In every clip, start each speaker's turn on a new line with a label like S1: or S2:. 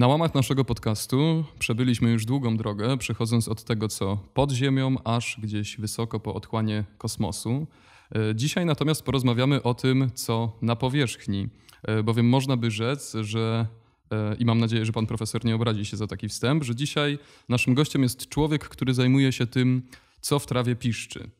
S1: Na łamach naszego podcastu przebyliśmy już długą drogę, przechodząc od tego, co pod ziemią, aż gdzieś wysoko po otchłanie kosmosu. E, dzisiaj natomiast porozmawiamy o tym, co na powierzchni, e, bowiem można by rzec, że e, i mam nadzieję, że pan profesor nie obrazi się za taki wstęp, że dzisiaj naszym gościem jest człowiek, który zajmuje się tym, co w trawie piszczy.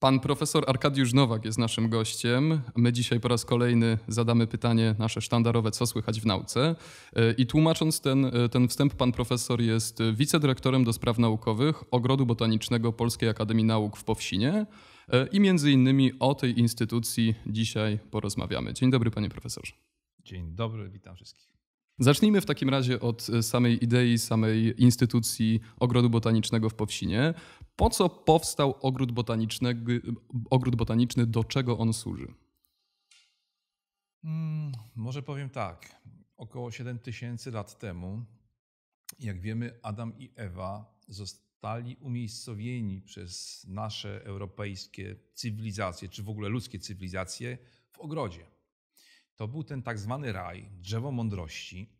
S1: Pan profesor Arkadiusz Nowak jest naszym gościem. My dzisiaj po raz kolejny zadamy pytanie nasze sztandarowe, co słychać w nauce. E, I tłumacząc ten, e, ten wstęp, pan profesor jest wicedyrektorem do spraw naukowych Ogrodu Botanicznego Polskiej Akademii Nauk w Powsinie. E, I między innymi o tej instytucji dzisiaj porozmawiamy. Dzień dobry, panie profesorze.
S2: Dzień dobry, witam wszystkich.
S1: Zacznijmy w takim razie od samej idei, samej instytucji Ogrodu Botanicznego w Powsinie. Po co powstał ogród botaniczny, ogród botaniczny do czego on służy?
S2: Hmm, może powiem tak. Około 7 tysięcy lat temu, jak wiemy, Adam i Ewa zostali umiejscowieni przez nasze europejskie cywilizacje, czy w ogóle ludzkie cywilizacje, w ogrodzie. To był ten tak zwany raj, drzewo mądrości,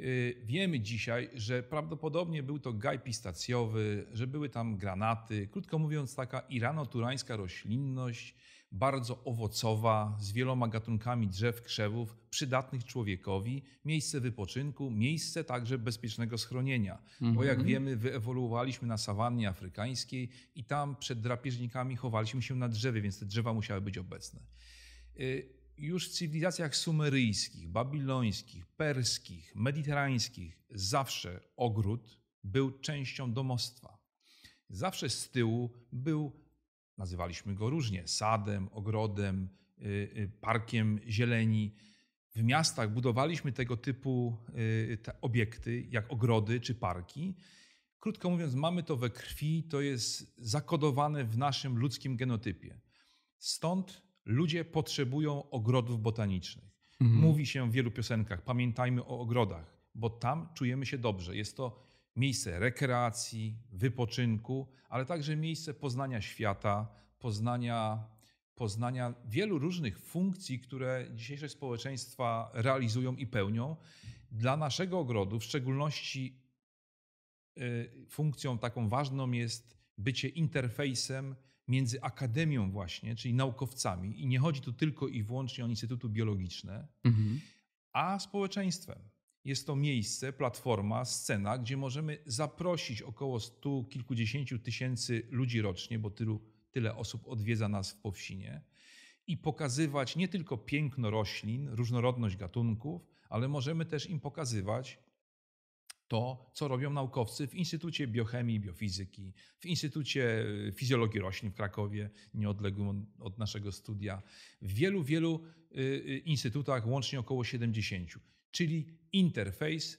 S2: Y, wiemy dzisiaj, że prawdopodobnie był to gaj pistacjowy, że były tam granaty, krótko mówiąc, taka irano-turańska roślinność, bardzo owocowa, z wieloma gatunkami drzew, krzewów, przydatnych człowiekowi, miejsce wypoczynku, miejsce także bezpiecznego schronienia. Bo jak mhm. wiemy, wyewoluowaliśmy na sawannie afrykańskiej i tam przed drapieżnikami chowaliśmy się na drzewie, więc te drzewa musiały być obecne. Y, już w cywilizacjach sumeryjskich, babilońskich, perskich, mediterańskich zawsze ogród był częścią domostwa. Zawsze z tyłu był, nazywaliśmy go różnie, sadem, ogrodem, y, y, parkiem zieleni. W miastach budowaliśmy tego typu y, te obiekty, jak ogrody czy parki. Krótko mówiąc, mamy to we krwi, to jest zakodowane w naszym ludzkim genotypie. Stąd Ludzie potrzebują ogrodów botanicznych. Mhm. Mówi się w wielu piosenkach, pamiętajmy o ogrodach, bo tam czujemy się dobrze. Jest to miejsce rekreacji, wypoczynku, ale także miejsce poznania świata, poznania, poznania wielu różnych funkcji, które dzisiejsze społeczeństwa realizują i pełnią. Dla naszego ogrodu, w szczególności y, funkcją taką ważną jest bycie interfejsem między akademią właśnie, czyli naukowcami, i nie chodzi tu tylko i wyłącznie o instytuty biologiczne, mhm. a społeczeństwem. Jest to miejsce, platforma, scena, gdzie możemy zaprosić około stu, kilkudziesięciu tysięcy ludzi rocznie, bo tylu, tyle osób odwiedza nas w Powsinie, i pokazywać nie tylko piękno roślin, różnorodność gatunków, ale możemy też im pokazywać to, co robią naukowcy w Instytucie Biochemii i Biofizyki, w Instytucie y, Fizjologii Roślin w Krakowie, nieodległym od naszego studia, w wielu, wielu y, y, instytutach, łącznie około 70, czyli interfejs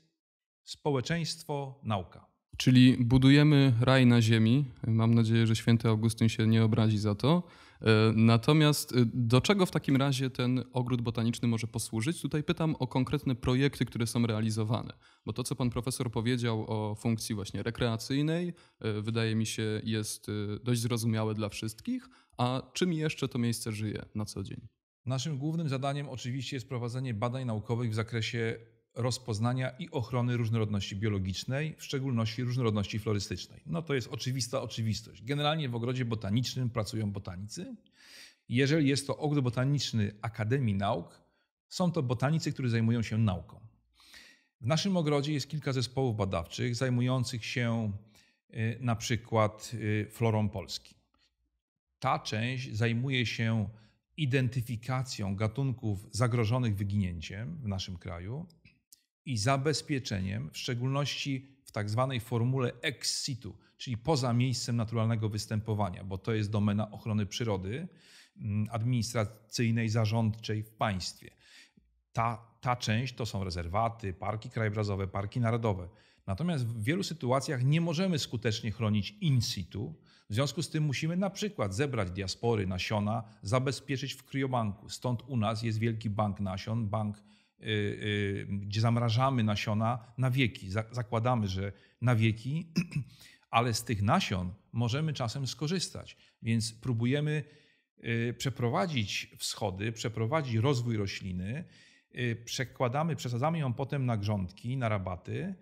S2: społeczeństwo-nauka.
S1: Czyli budujemy raj na ziemi. Mam nadzieję, że święty Augustyn się nie obrazi za to. E, natomiast y, do czego w takim razie ten ogród botaniczny może posłużyć? Tutaj pytam o konkretne projekty, które są realizowane, bo to, co pan profesor powiedział o funkcji właśnie rekreacyjnej, e, wydaje mi się jest y, dość zrozumiałe dla wszystkich, a czym jeszcze to miejsce żyje na co dzień?
S2: Naszym głównym zadaniem oczywiście jest prowadzenie badań naukowych w zakresie rozpoznania i ochrony różnorodności biologicznej, w szczególności różnorodności florystycznej. No to jest oczywista oczywistość. Generalnie w ogrodzie botanicznym pracują botanicy. Jeżeli jest to ogród botaniczny Akademii Nauk, są to botanicy, którzy zajmują się nauką. W naszym ogrodzie jest kilka zespołów badawczych zajmujących się y, na przykład y, florą Polski. Ta część zajmuje się identyfikacją gatunków zagrożonych wyginięciem w naszym kraju i zabezpieczeniem, w szczególności w tak zwanej formule ex situ, czyli poza miejscem naturalnego występowania, bo to jest domena ochrony przyrody mm, administracyjnej, zarządczej w państwie. Ta, ta część to są rezerwaty, parki krajobrazowe, parki narodowe. Natomiast w wielu sytuacjach nie możemy skutecznie chronić in situ. W związku z tym musimy na przykład zebrać diaspory, nasiona, zabezpieczyć w kryobanku. Stąd u nas jest wielki bank nasion, bank Y, y, gdzie zamrażamy nasiona na wieki. Zakładamy, że na wieki, ale z tych nasion możemy czasem skorzystać. Więc próbujemy y, przeprowadzić wschody, przeprowadzić rozwój rośliny, przekładamy, przesadzamy ją potem na grządki, na rabaty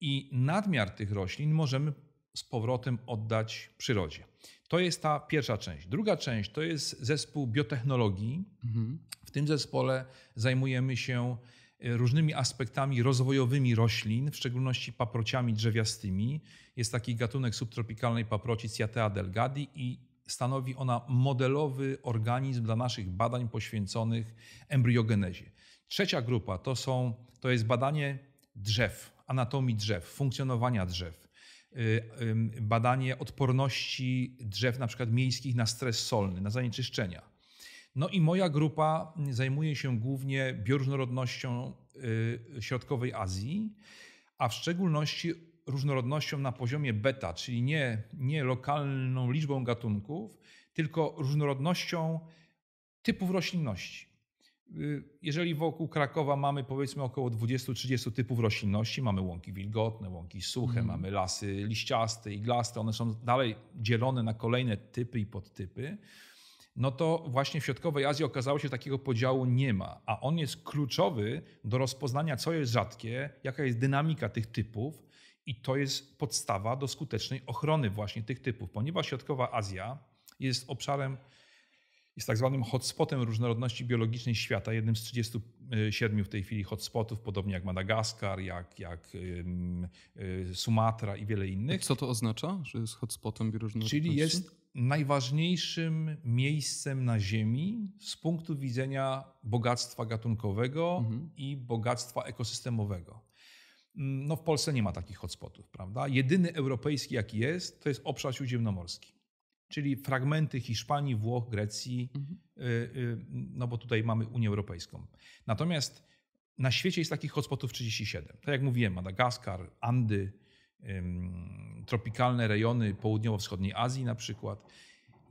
S2: i nadmiar tych roślin możemy z powrotem oddać przyrodzie. To jest ta pierwsza część. Druga część to jest zespół biotechnologii. Mhm. W tym zespole zajmujemy się e, różnymi aspektami rozwojowymi roślin, w szczególności paprociami drzewiastymi. Jest taki gatunek subtropikalnej paproci Ciatea delgadi i stanowi ona modelowy organizm dla naszych badań poświęconych embryogenezie. Trzecia grupa to, są, to jest badanie drzew, anatomii drzew, funkcjonowania drzew. Y, badanie odporności drzew na przykład miejskich na stres solny, na zanieczyszczenia. No i moja grupa zajmuje się głównie bioróżnorodnością y, środkowej Azji, a w szczególności różnorodnością na poziomie beta, czyli nie, nie lokalną liczbą gatunków, tylko różnorodnością typów roślinności. Y, jeżeli wokół Krakowa mamy powiedzmy około 20-30 typów roślinności, mamy łąki wilgotne, łąki suche, mm. mamy lasy liściaste, iglaste, one są dalej dzielone na kolejne typy i podtypy, no to właśnie w środkowej Azji okazało się, że takiego podziału nie ma, a on jest kluczowy do rozpoznania, co jest rzadkie, jaka jest dynamika tych typów i to jest podstawa do skutecznej ochrony właśnie tych typów, ponieważ środkowa Azja jest obszarem jest tak zwanym hotspotem różnorodności biologicznej świata, jednym z 37 w tej chwili hotspotów, podobnie jak Madagaskar, jak, jak y, Sumatra i wiele innych.
S1: Co to oznacza,
S2: że jest hotspotem
S1: bioróżnorodności? Czyli jest
S2: najważniejszym miejscem na Ziemi z punktu widzenia bogactwa gatunkowego mhm. i bogactwa ekosystemowego. Mm, no w Polsce nie ma takich hotspotów, prawda? Jedyny europejski, jaki jest, to jest obszar śródziemnomorski czyli fragmenty Hiszpanii, Włoch, Grecji, mhm. y, y, no bo tutaj mamy Unię Europejską. Natomiast na świecie jest takich hotspotów 37. Tak jak mówiłem, Madagaskar, Andy, tropikalne rejony południowo-wschodniej Azji na przykład.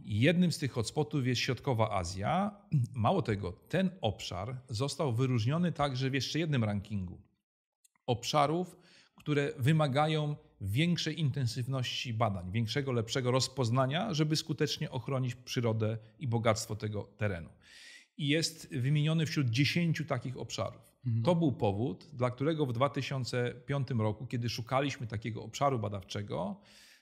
S2: Jednym z tych hotspotów jest Środkowa Azja. Mało tego, ten obszar został wyróżniony także w jeszcze jednym rankingu obszarów, które wymagają większej intensywności badań, większego, lepszego rozpoznania, żeby skutecznie ochronić przyrodę i bogactwo tego terenu. I jest wymieniony wśród dziesięciu takich obszarów. Mhm. To był powód, dla którego w 2005 roku, kiedy szukaliśmy takiego obszaru badawczego,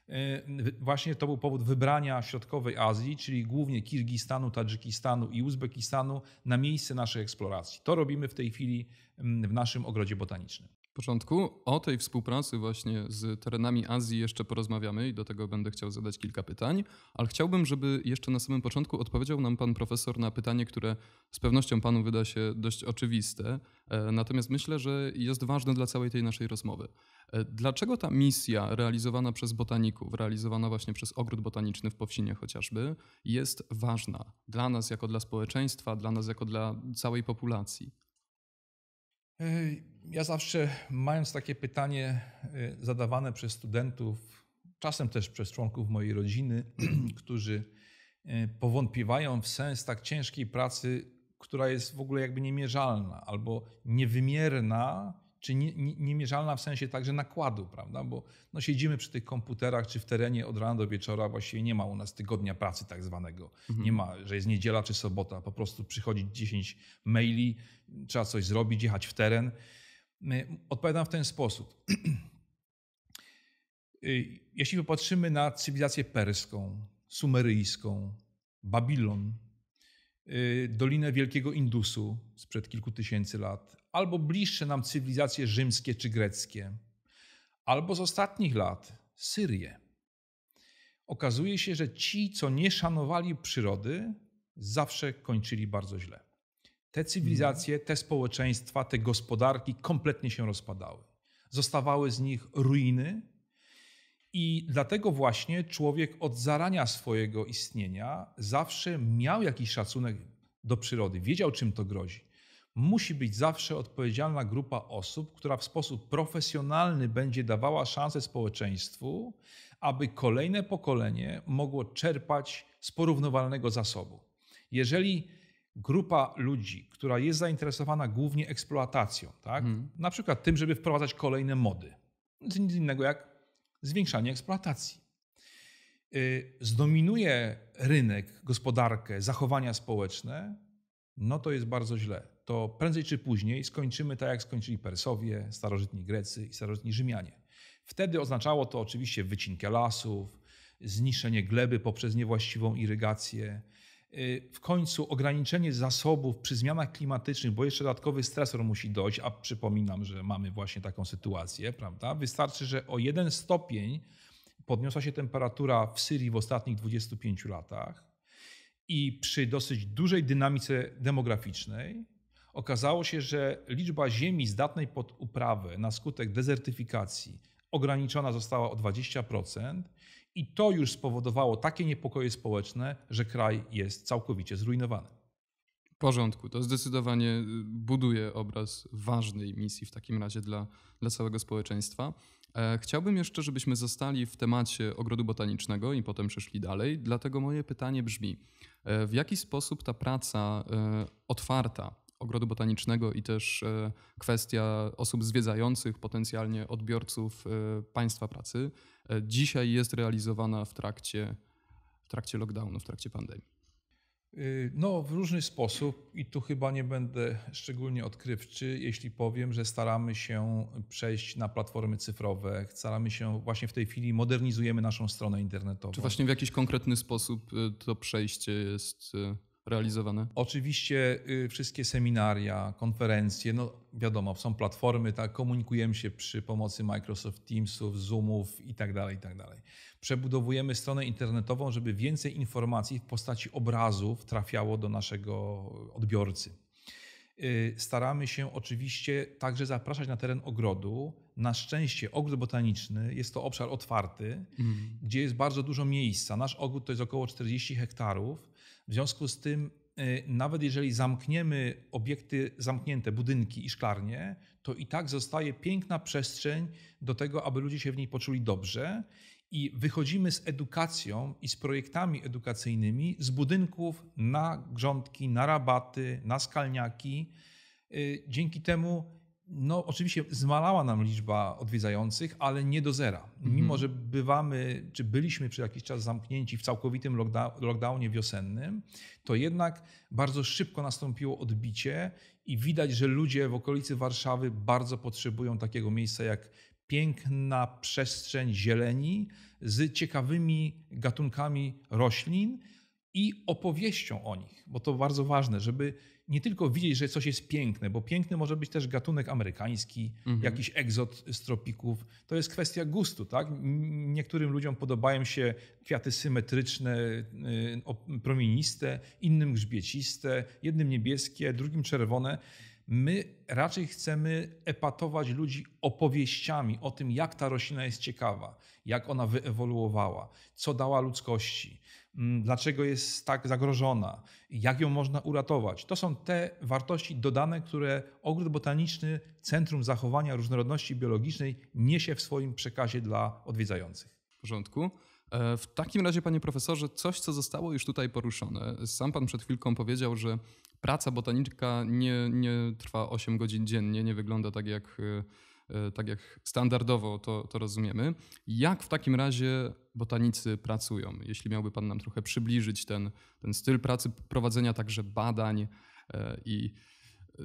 S2: e, właśnie to był powód wybrania Środkowej Azji, czyli głównie Kirgistanu, Tadżykistanu i Uzbekistanu na miejsce naszej eksploracji. To robimy w tej chwili mm, w naszym ogrodzie botanicznym
S1: początku. O tej współpracy właśnie z terenami Azji jeszcze porozmawiamy i do tego będę chciał zadać kilka pytań, ale chciałbym, żeby jeszcze na samym początku odpowiedział nam pan profesor na pytanie, które z pewnością panu wyda się dość oczywiste, e, natomiast myślę, że jest ważne dla całej tej naszej rozmowy. E, dlaczego ta misja realizowana przez botaników, realizowana właśnie przez ogród botaniczny w Powsinie chociażby, jest ważna dla nas jako dla społeczeństwa, dla nas jako dla całej populacji?
S2: ja zawsze, mając takie pytanie y, zadawane przez studentów, czasem też przez członków mojej rodziny, którzy y, powątpiewają w sens tak ciężkiej pracy, która jest w ogóle jakby niemierzalna albo niewymierna, czy nie, nie, niemierzalna w sensie także nakładu, prawda? Bo no, siedzimy przy tych komputerach czy w terenie od rana do wieczora, właściwie nie ma u nas tygodnia pracy tak zwanego. Mhm. Nie ma, że jest niedziela czy sobota, po prostu przychodzi 10 maili, trzeba coś zrobić, jechać w teren Odpowiadam w ten sposób. Y, jeśli popatrzymy na cywilizację perską, sumeryjską, Babilon, y, Dolinę Wielkiego Indusu sprzed kilku tysięcy lat, albo bliższe nam cywilizacje rzymskie czy greckie, albo z ostatnich lat Syrię. Okazuje się, że ci, co nie szanowali przyrody, zawsze kończyli bardzo źle. Te mhm. cywilizacje, te społeczeństwa, te gospodarki kompletnie się rozpadały. Zostawały z nich ruiny, i dlatego właśnie człowiek od zarania swojego istnienia zawsze miał jakiś szacunek do przyrody, wiedział czym to grozi. Musi być zawsze odpowiedzialna grupa osób, która w sposób profesjonalny będzie dawała szansę społeczeństwu, aby kolejne pokolenie mogło czerpać z porównywalnego zasobu. Jeżeli grupa ludzi, która jest zainteresowana głównie eksploatacją, tak? Hmm. na przykład tym, żeby wprowadzać kolejne mody. To nic innego jak zwiększanie eksploatacji. Y, zdominuje rynek, gospodarkę, zachowania społeczne, no to jest bardzo źle. To prędzej czy później skończymy tak, jak skończyli Persowie, starożytni Grecy i starożytni Rzymianie. Wtedy oznaczało to oczywiście wycinkę lasów, zniszczenie gleby poprzez niewłaściwą irygację, Y, w końcu ograniczenie zasobów przy zmianach klimatycznych, bo jeszcze dodatkowy stresor musi dojść, a przypominam, że mamy właśnie taką sytuację, prawda? Wystarczy, że o jeden stopień podniosła się temperatura w Syrii w ostatnich 25 latach i przy dosyć dużej dynamice demograficznej okazało się, że liczba ziemi zdatnej pod uprawę na skutek dezertyfikacji ograniczona została o 20%, i to już spowodowało takie niepokoje społeczne, że kraj jest
S1: całkowicie zrujnowany. W porządku, to zdecydowanie y, buduje obraz ważnej misji w takim razie dla, dla całego społeczeństwa. E, chciałbym jeszcze, żebyśmy zostali w temacie ogrodu botanicznego i potem przeszli dalej, dlatego moje pytanie brzmi: e, w jaki sposób ta praca e, otwarta ogrodu botanicznego i też e, kwestia osób zwiedzających, potencjalnie odbiorców e, państwa pracy, e, dzisiaj jest realizowana w trakcie, w trakcie lockdownu, w trakcie pandemii?
S2: Y, no, w różny sposób, i tu chyba nie będę szczególnie odkrywczy, jeśli powiem, że staramy się przejść na platformy cyfrowe. Staramy się właśnie w tej chwili modernizujemy naszą stronę internetową. Czy właśnie w jakiś
S1: konkretny sposób y, to przejście jest y, realizowane? Oczywiście y, wszystkie seminaria, konferencje, no
S2: wiadomo, są platformy, tak, komunikujemy się przy pomocy Microsoft Teamsów, Zoomów i i tak dalej, tak dalej. Przebudowujemy stronę internetową, żeby więcej informacji w postaci obrazów trafiało do naszego odbiorcy. Y, staramy się oczywiście także zapraszać na teren ogrodu. Na szczęście ogród botaniczny jest to obszar otwarty, mm. gdzie jest bardzo dużo miejsca. Nasz ogród to jest około 40 hektarów w związku z tym, e, nawet jeżeli zamkniemy obiekty zamknięte, budynki i szklarnie, to i tak zostaje piękna przestrzeń do tego, aby ludzie się w niej poczuli dobrze i wychodzimy z edukacją i z projektami edukacyjnymi z budynków na grządki, na rabaty, na skalniaki. E, dzięki temu no, oczywiście zmalała nam liczba odwiedzających, ale nie do zera. Mimo, mhm. że bywamy, czy byliśmy przez jakiś czas zamknięci w całkowitym lockdownie wiosennym, to jednak bardzo szybko nastąpiło odbicie i widać, że ludzie w okolicy Warszawy bardzo potrzebują takiego miejsca jak piękna przestrzeń zieleni z ciekawymi gatunkami roślin i opowieścią o nich, bo to bardzo ważne, żeby nie tylko widzieć, że coś jest piękne, bo piękny może być też gatunek amerykański, mhm. jakiś egzot z tropików. To jest kwestia gustu, tak? Niektórym ludziom podobają się kwiaty symetryczne, y, promieniste, innym grzbieciste, jednym niebieskie, drugim czerwone. My raczej chcemy epatować ludzi opowieściami o tym, jak ta roślina jest ciekawa, jak ona wyewoluowała, co dała ludzkości, Mm, dlaczego jest tak zagrożona, jak ją można uratować. To są te wartości dodane, które Ogród Botaniczny Centrum Zachowania Różnorodności Biologicznej niesie w swoim przekazie dla odwiedzających.
S1: W porządku. E, w takim razie, panie profesorze, coś, co zostało już tutaj poruszone. Sam pan przed chwilką powiedział, że praca botaniczka nie, nie trwa 8 godzin dziennie, nie wygląda tak jak e, E, tak jak standardowo to, to rozumiemy. Jak w takim razie botanicy pracują? Jeśli miałby Pan nam trochę przybliżyć ten, ten styl pracy, prowadzenia także badań e, i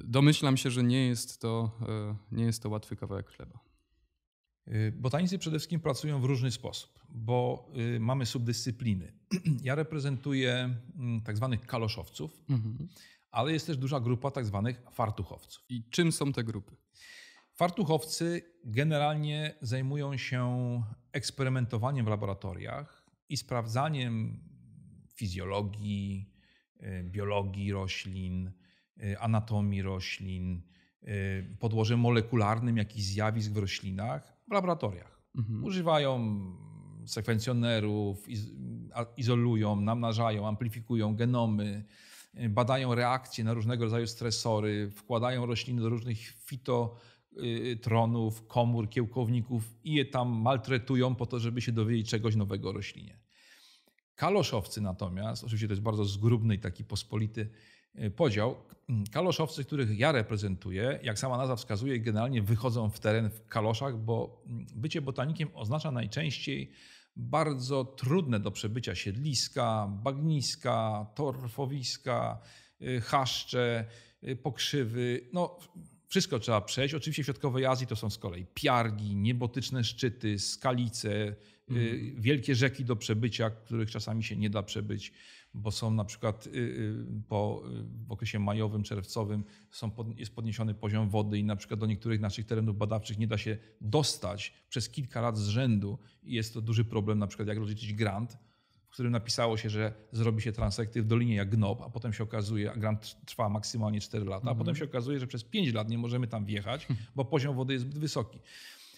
S1: domyślam się, że nie jest to, e, nie jest to łatwy kawałek chleba.
S2: Botanicy przede wszystkim pracują w różny sposób, bo y, mamy subdyscypliny. Ja reprezentuję mm, tak zwanych kaloszowców, mhm. ale jest też duża grupa tak zwanych fartuchowców. I czym są te grupy? Fartuchowcy generalnie zajmują się eksperymentowaniem w laboratoriach i sprawdzaniem fizjologii, y, biologii roślin, y, anatomii roślin, y, podłożem molekularnym jakichś zjawisk w roślinach w laboratoriach. Mhm. Używają sekwencjonerów, izolują, namnażają, amplifikują genomy, badają reakcje na różnego rodzaju stresory, wkładają rośliny do różnych fito Y, y, tronów, komór, kiełkowników i je tam maltretują po to, żeby się dowiedzieć czegoś nowego o roślinie. Kaloszowcy natomiast, oczywiście to jest bardzo zgrubny i taki pospolity y, podział, mm, kaloszowcy, których ja reprezentuję, jak sama nazwa wskazuje, generalnie wychodzą w teren w kaloszach, bo mm, bycie botanikiem oznacza najczęściej bardzo trudne do przebycia siedliska, bagniska, torfowiska, chaszcze, pokrzywy. No, wszystko trzeba przejść. Oczywiście w środkowej Azji to są z kolei piargi, niebotyczne szczyty, skalice, mm. wielkie rzeki do przebycia, których czasami się nie da przebyć, bo są na przykład y, y, po w okresie majowym, czerwcowym są pod, jest podniesiony poziom wody i na przykład do niektórych naszych terenów badawczych nie da się dostać przez kilka lat z rzędu i jest to duży problem, na przykład jak rozliczyć grant którym napisało się, że zrobi się transekty w Dolinie jak Gnob, a potem się okazuje, a grant trwa maksymalnie 4 lata, a mhm. potem się okazuje, że przez 5 lat nie możemy tam wjechać, bo poziom wody jest zbyt wysoki.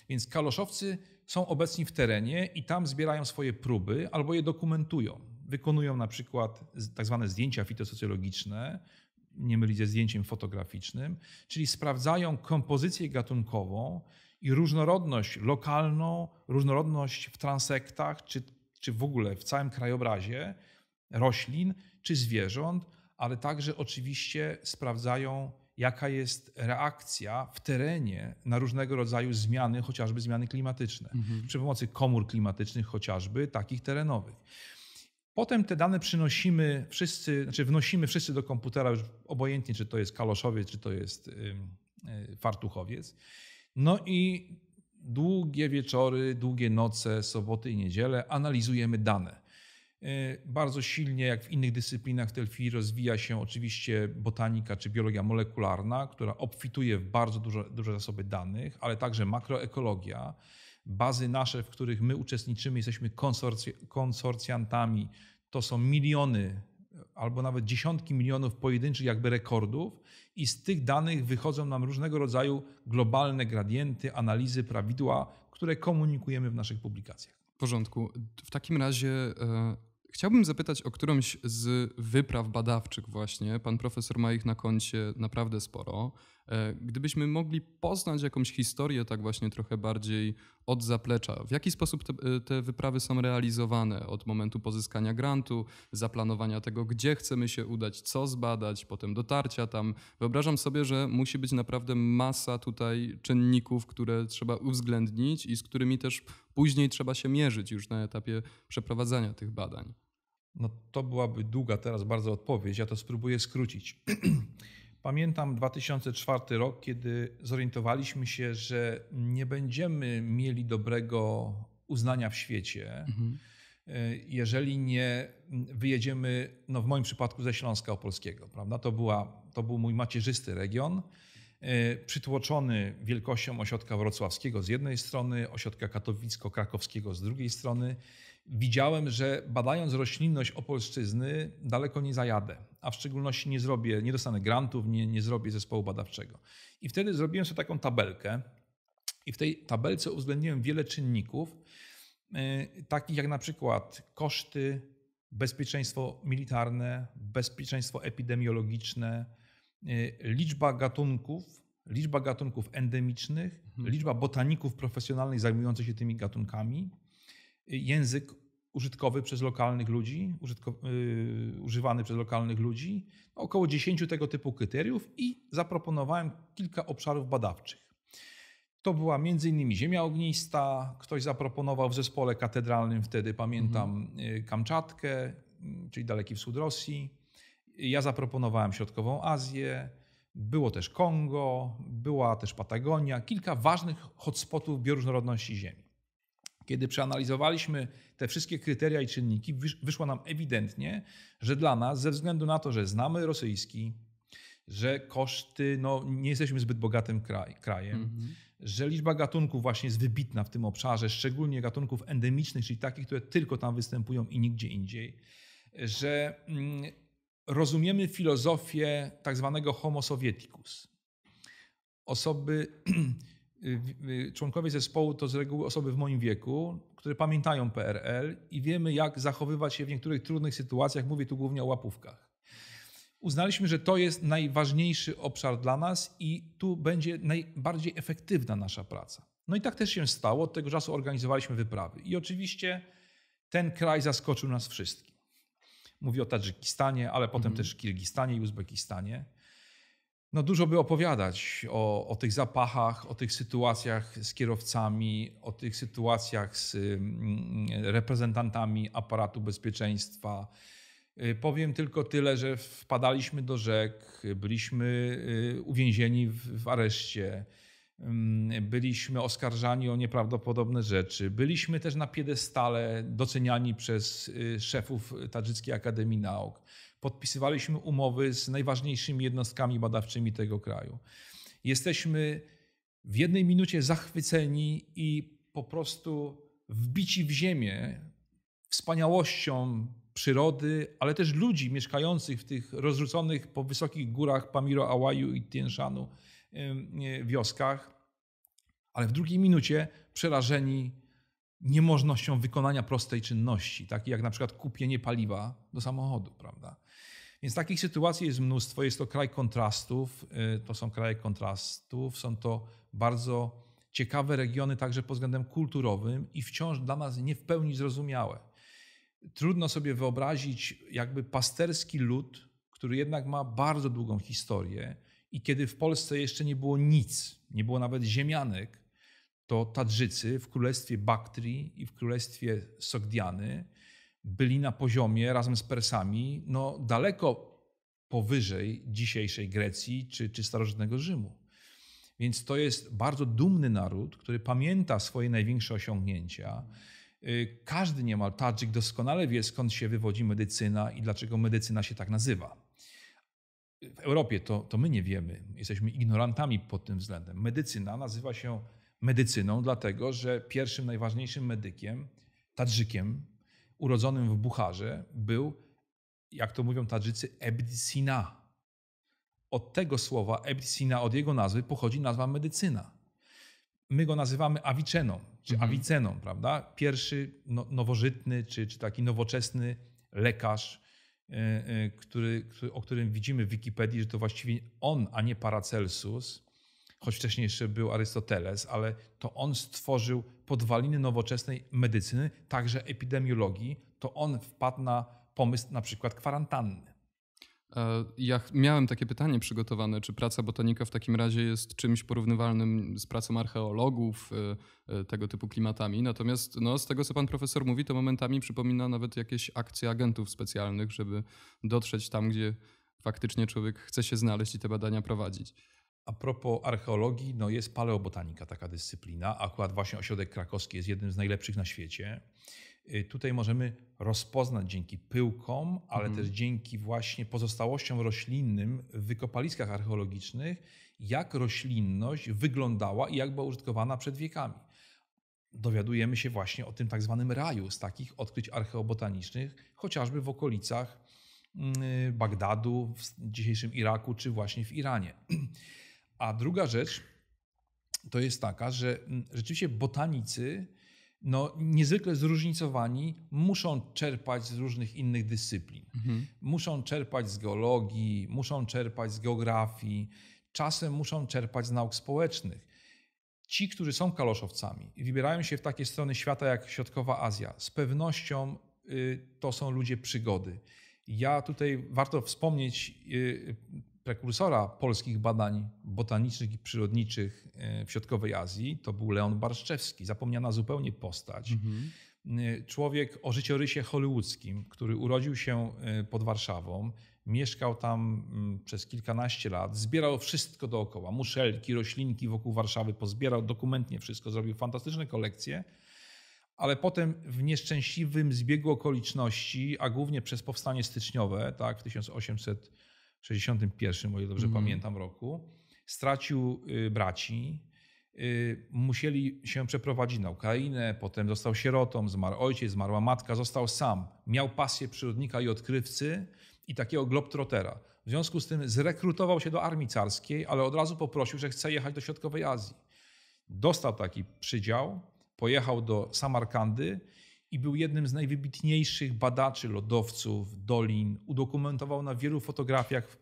S2: Więc kaloszowcy są obecni w terenie i tam zbierają swoje próby albo je dokumentują. Wykonują na przykład tak zwane zdjęcia fitosocjologiczne, nie mylić ze zdjęciem fotograficznym, czyli sprawdzają kompozycję gatunkową i różnorodność lokalną, różnorodność w transektach czy czy w ogóle w całym krajobrazie roślin czy zwierząt, ale także oczywiście sprawdzają, jaka jest reakcja w terenie na różnego rodzaju zmiany, chociażby zmiany klimatyczne, mhm. przy pomocy komór klimatycznych, chociażby takich terenowych. Potem te dane przynosimy wszyscy, znaczy wnosimy wszyscy do komputera, już obojętnie, czy to jest kaloszowiec, czy to jest y, fartuchowiec. No i długie wieczory, długie noce, soboty i niedziele analizujemy dane. E, bardzo silnie, jak w innych dyscyplinach w tej chwili, rozwija się oczywiście botanika czy biologia molekularna, która obfituje w bardzo duże, duże zasoby danych, ale także makroekologia. Bazy nasze, w których my uczestniczymy, jesteśmy konsorcja, konsorcjantami, to są miliony albo nawet dziesiątki milionów pojedynczych jakby rekordów i z tych danych wychodzą nam różnego rodzaju
S1: globalne gradienty, analizy, prawidła,
S2: które komunikujemy w naszych publikacjach.
S1: W porządku. W takim razie e, chciałbym zapytać o którąś z wypraw badawczych właśnie. Pan profesor ma ich na koncie naprawdę sporo. E, gdybyśmy mogli poznać jakąś historię, tak właśnie trochę bardziej od zaplecza, w jaki sposób te, e, te, wyprawy są realizowane od momentu pozyskania grantu, zaplanowania tego, gdzie chcemy się udać, co zbadać, potem dotarcia tam. Wyobrażam sobie, że musi być naprawdę masa tutaj czynników, które trzeba uwzględnić i z którymi też później trzeba się mierzyć już na etapie przeprowadzania tych badań. No to byłaby długa teraz bardzo odpowiedź,
S2: ja to spróbuję skrócić. Pamiętam 2004 rok, kiedy zorientowaliśmy się, że nie będziemy mieli dobrego uznania w świecie, mhm. jeżeli nie wyjedziemy, no w moim przypadku, ze Śląska Opolskiego. Prawda? To, była, to był mój macierzysty region, e, przytłoczony wielkością ośrodka wrocławskiego z jednej strony, ośrodka katowicko-krakowskiego z drugiej strony widziałem, że badając roślinność opolszczyzny daleko nie zajadę, a w szczególności nie zrobię, nie dostanę grantów, nie, nie zrobię zespołu badawczego. I wtedy zrobiłem sobie taką tabelkę i w tej tabelce uwzględniłem wiele czynników, y, takich jak na przykład koszty, bezpieczeństwo militarne, bezpieczeństwo epidemiologiczne, y, liczba gatunków, liczba gatunków endemicznych, mhm. liczba botaników profesjonalnych zajmujących się tymi gatunkami, język użytkowy przez lokalnych ludzi, użytko, yy, używany przez lokalnych ludzi, no, około 10 tego typu kryteriów i zaproponowałem kilka obszarów badawczych. To była m.in. ziemia ognista, ktoś zaproponował w zespole katedralnym wtedy, pamiętam, mhm. yy, Kamczatkę, yy, czyli daleki wschód Rosji. Ja zaproponowałem Środkową Azję, było też Kongo, była też Patagonia, kilka ważnych hotspotów bioróżnorodności Ziemi. Kiedy przeanalizowaliśmy te wszystkie kryteria i czynniki, wyszło nam ewidentnie, że dla nas, ze względu na to, że znamy rosyjski, że koszty, no nie jesteśmy zbyt bogatym kraj, krajem, mhm. że liczba gatunków właśnie jest wybitna w tym obszarze, szczególnie gatunków endemicznych, czyli takich, które tylko tam występują i nigdzie indziej, że mm, rozumiemy filozofię tak zwanego homo sovieticus. Osoby Y, y, członkowie zespołu to z reguły osoby w moim wieku, które pamiętają PRL i wiemy, jak zachowywać się w niektórych trudnych sytuacjach. Mówię tu głównie o łapówkach. Uznaliśmy, że to jest najważniejszy obszar dla nas i tu będzie najbardziej efektywna nasza praca. No i tak też się stało. Od tego czasu organizowaliśmy wyprawy. I oczywiście ten kraj zaskoczył nas wszystkich. Mówię o Tadżykistanie, ale potem mhm. też Kirgistanie i Uzbekistanie no dużo by opowiadać o, o tych zapachach, o tych sytuacjach z kierowcami, o tych sytuacjach z mm, reprezentantami aparatu bezpieczeństwa. Y, powiem tylko tyle, że wpadaliśmy do rzek, byliśmy y, uwięzieni w, w areszcie, mm, byliśmy oskarżani o nieprawdopodobne rzeczy, byliśmy też na piedestale doceniani przez y, szefów Tadżyckiej Akademii Nauk podpisywaliśmy umowy z najważniejszymi jednostkami badawczymi tego kraju. Jesteśmy w jednej minucie zachwyceni i po prostu wbici w ziemię wspaniałością przyrody, ale też ludzi mieszkających w tych rozrzuconych po wysokich górach Pamiro, awaju i Tien wioskach, ale w drugiej minucie przerażeni niemożnością wykonania prostej czynności, takiej jak na przykład kupienie paliwa do samochodu, prawda? Więc takich sytuacji jest mnóstwo. Jest to kraj kontrastów, y, to są kraje kontrastów, są to bardzo ciekawe regiony także pod względem kulturowym i wciąż dla nas nie w pełni zrozumiałe. Trudno sobie wyobrazić jakby pasterski lud, który jednak ma bardzo długą historię i kiedy w Polsce jeszcze nie było nic, nie było nawet ziemianek, to Tadżycy w królestwie Baktrii i w królestwie Sogdiany byli na poziomie razem z Persami no, daleko powyżej dzisiejszej Grecji czy, czy starożytnego Rzymu. Więc to jest bardzo dumny naród, który pamięta swoje największe osiągnięcia. Y, każdy niemal Tadżyk doskonale wie, skąd się wywodzi medycyna i dlaczego medycyna się tak nazywa. W Europie to, to my nie wiemy, jesteśmy ignorantami pod tym względem. Medycyna nazywa się medycyną, dlatego że pierwszym najważniejszym medykiem, Tadżykiem, urodzonym w Bucharze, był, jak to mówią Tadżycy, Ebd Sina. Od tego słowa Ebd Sina, od jego nazwy, pochodzi nazwa medycyna. My go nazywamy Aviceną, czy mhm. Aviceną, prawda? Pierwszy no, nowożytny, czy, czy taki nowoczesny lekarz, e, e, który, który, o którym widzimy w Wikipedii, że to właściwie on, a nie Paracelsus, choć wcześniej jeszcze był Arystoteles, ale to on stworzył podwaliny nowoczesnej medycyny, także epidemiologii, to on wpadł na pomysł na przykład kwarantanny.
S1: E, ja miałem takie pytanie przygotowane, czy praca botanika w takim razie jest czymś porównywalnym z pracą archeologów, e, e, tego typu klimatami. Natomiast no, z tego, co pan profesor mówi, to momentami przypomina nawet jakieś akcje agentów specjalnych, żeby dotrzeć tam, gdzie faktycznie człowiek chce się znaleźć i te badania prowadzić. A propos archeologii, no jest
S2: paleobotanika, taka dyscyplina. Akurat właśnie ośrodek krakowski jest jednym z najlepszych na świecie. Y, tutaj możemy rozpoznać dzięki pyłkom, ale mm. też dzięki właśnie pozostałościom roślinnym w wykopaliskach archeologicznych, jak roślinność wyglądała i jak była użytkowana przed wiekami. Dowiadujemy się właśnie o tym tak zwanym raju z takich odkryć archeobotanicznych, chociażby w okolicach mm, Bagdadu, w dzisiejszym Iraku czy właśnie w Iranie. A druga rzecz to jest taka, że mm, rzeczywiście botanicy no, niezwykle zróżnicowani, muszą czerpać z różnych innych dyscyplin. Mhm. Muszą czerpać z geologii, muszą czerpać z geografii, czasem muszą czerpać z nauk społecznych. Ci, którzy są kaloszowcami i wybierają się w takie strony świata jak Środkowa Azja, z pewnością y, to są ludzie przygody. Ja tutaj warto wspomnieć y, prekursora polskich badań botanicznych i przyrodniczych e, w Środkowej Azji to był Leon Barszczewski, zapomniana zupełnie postać. Mhm. E, człowiek o życiorysie hollywoodzkim, który urodził się e, pod Warszawą, mieszkał tam mm, przez kilkanaście lat, zbierał wszystko dookoła, muszelki, roślinki wokół Warszawy, pozbierał dokumentnie wszystko, zrobił fantastyczne kolekcje, ale potem w nieszczęśliwym zbiegu okoliczności, a głównie przez powstanie styczniowe, tak, w 1800 61, o ile dobrze mm. pamiętam, roku. Stracił y, braci, y, musieli się przeprowadzić na Ukrainę, potem został sierotą, zmarł ojciec, zmarła matka, został sam. Miał pasję przyrodnika i odkrywcy i takiego globtrotera. W związku z tym zrekrutował się do armii carskiej, ale od razu poprosił, że chce jechać do Środkowej Azji. Dostał taki przydział, pojechał do Samarkandy i był jednym z najwybitniejszych badaczy lodowców, dolin. Udokumentował na wielu fotografiach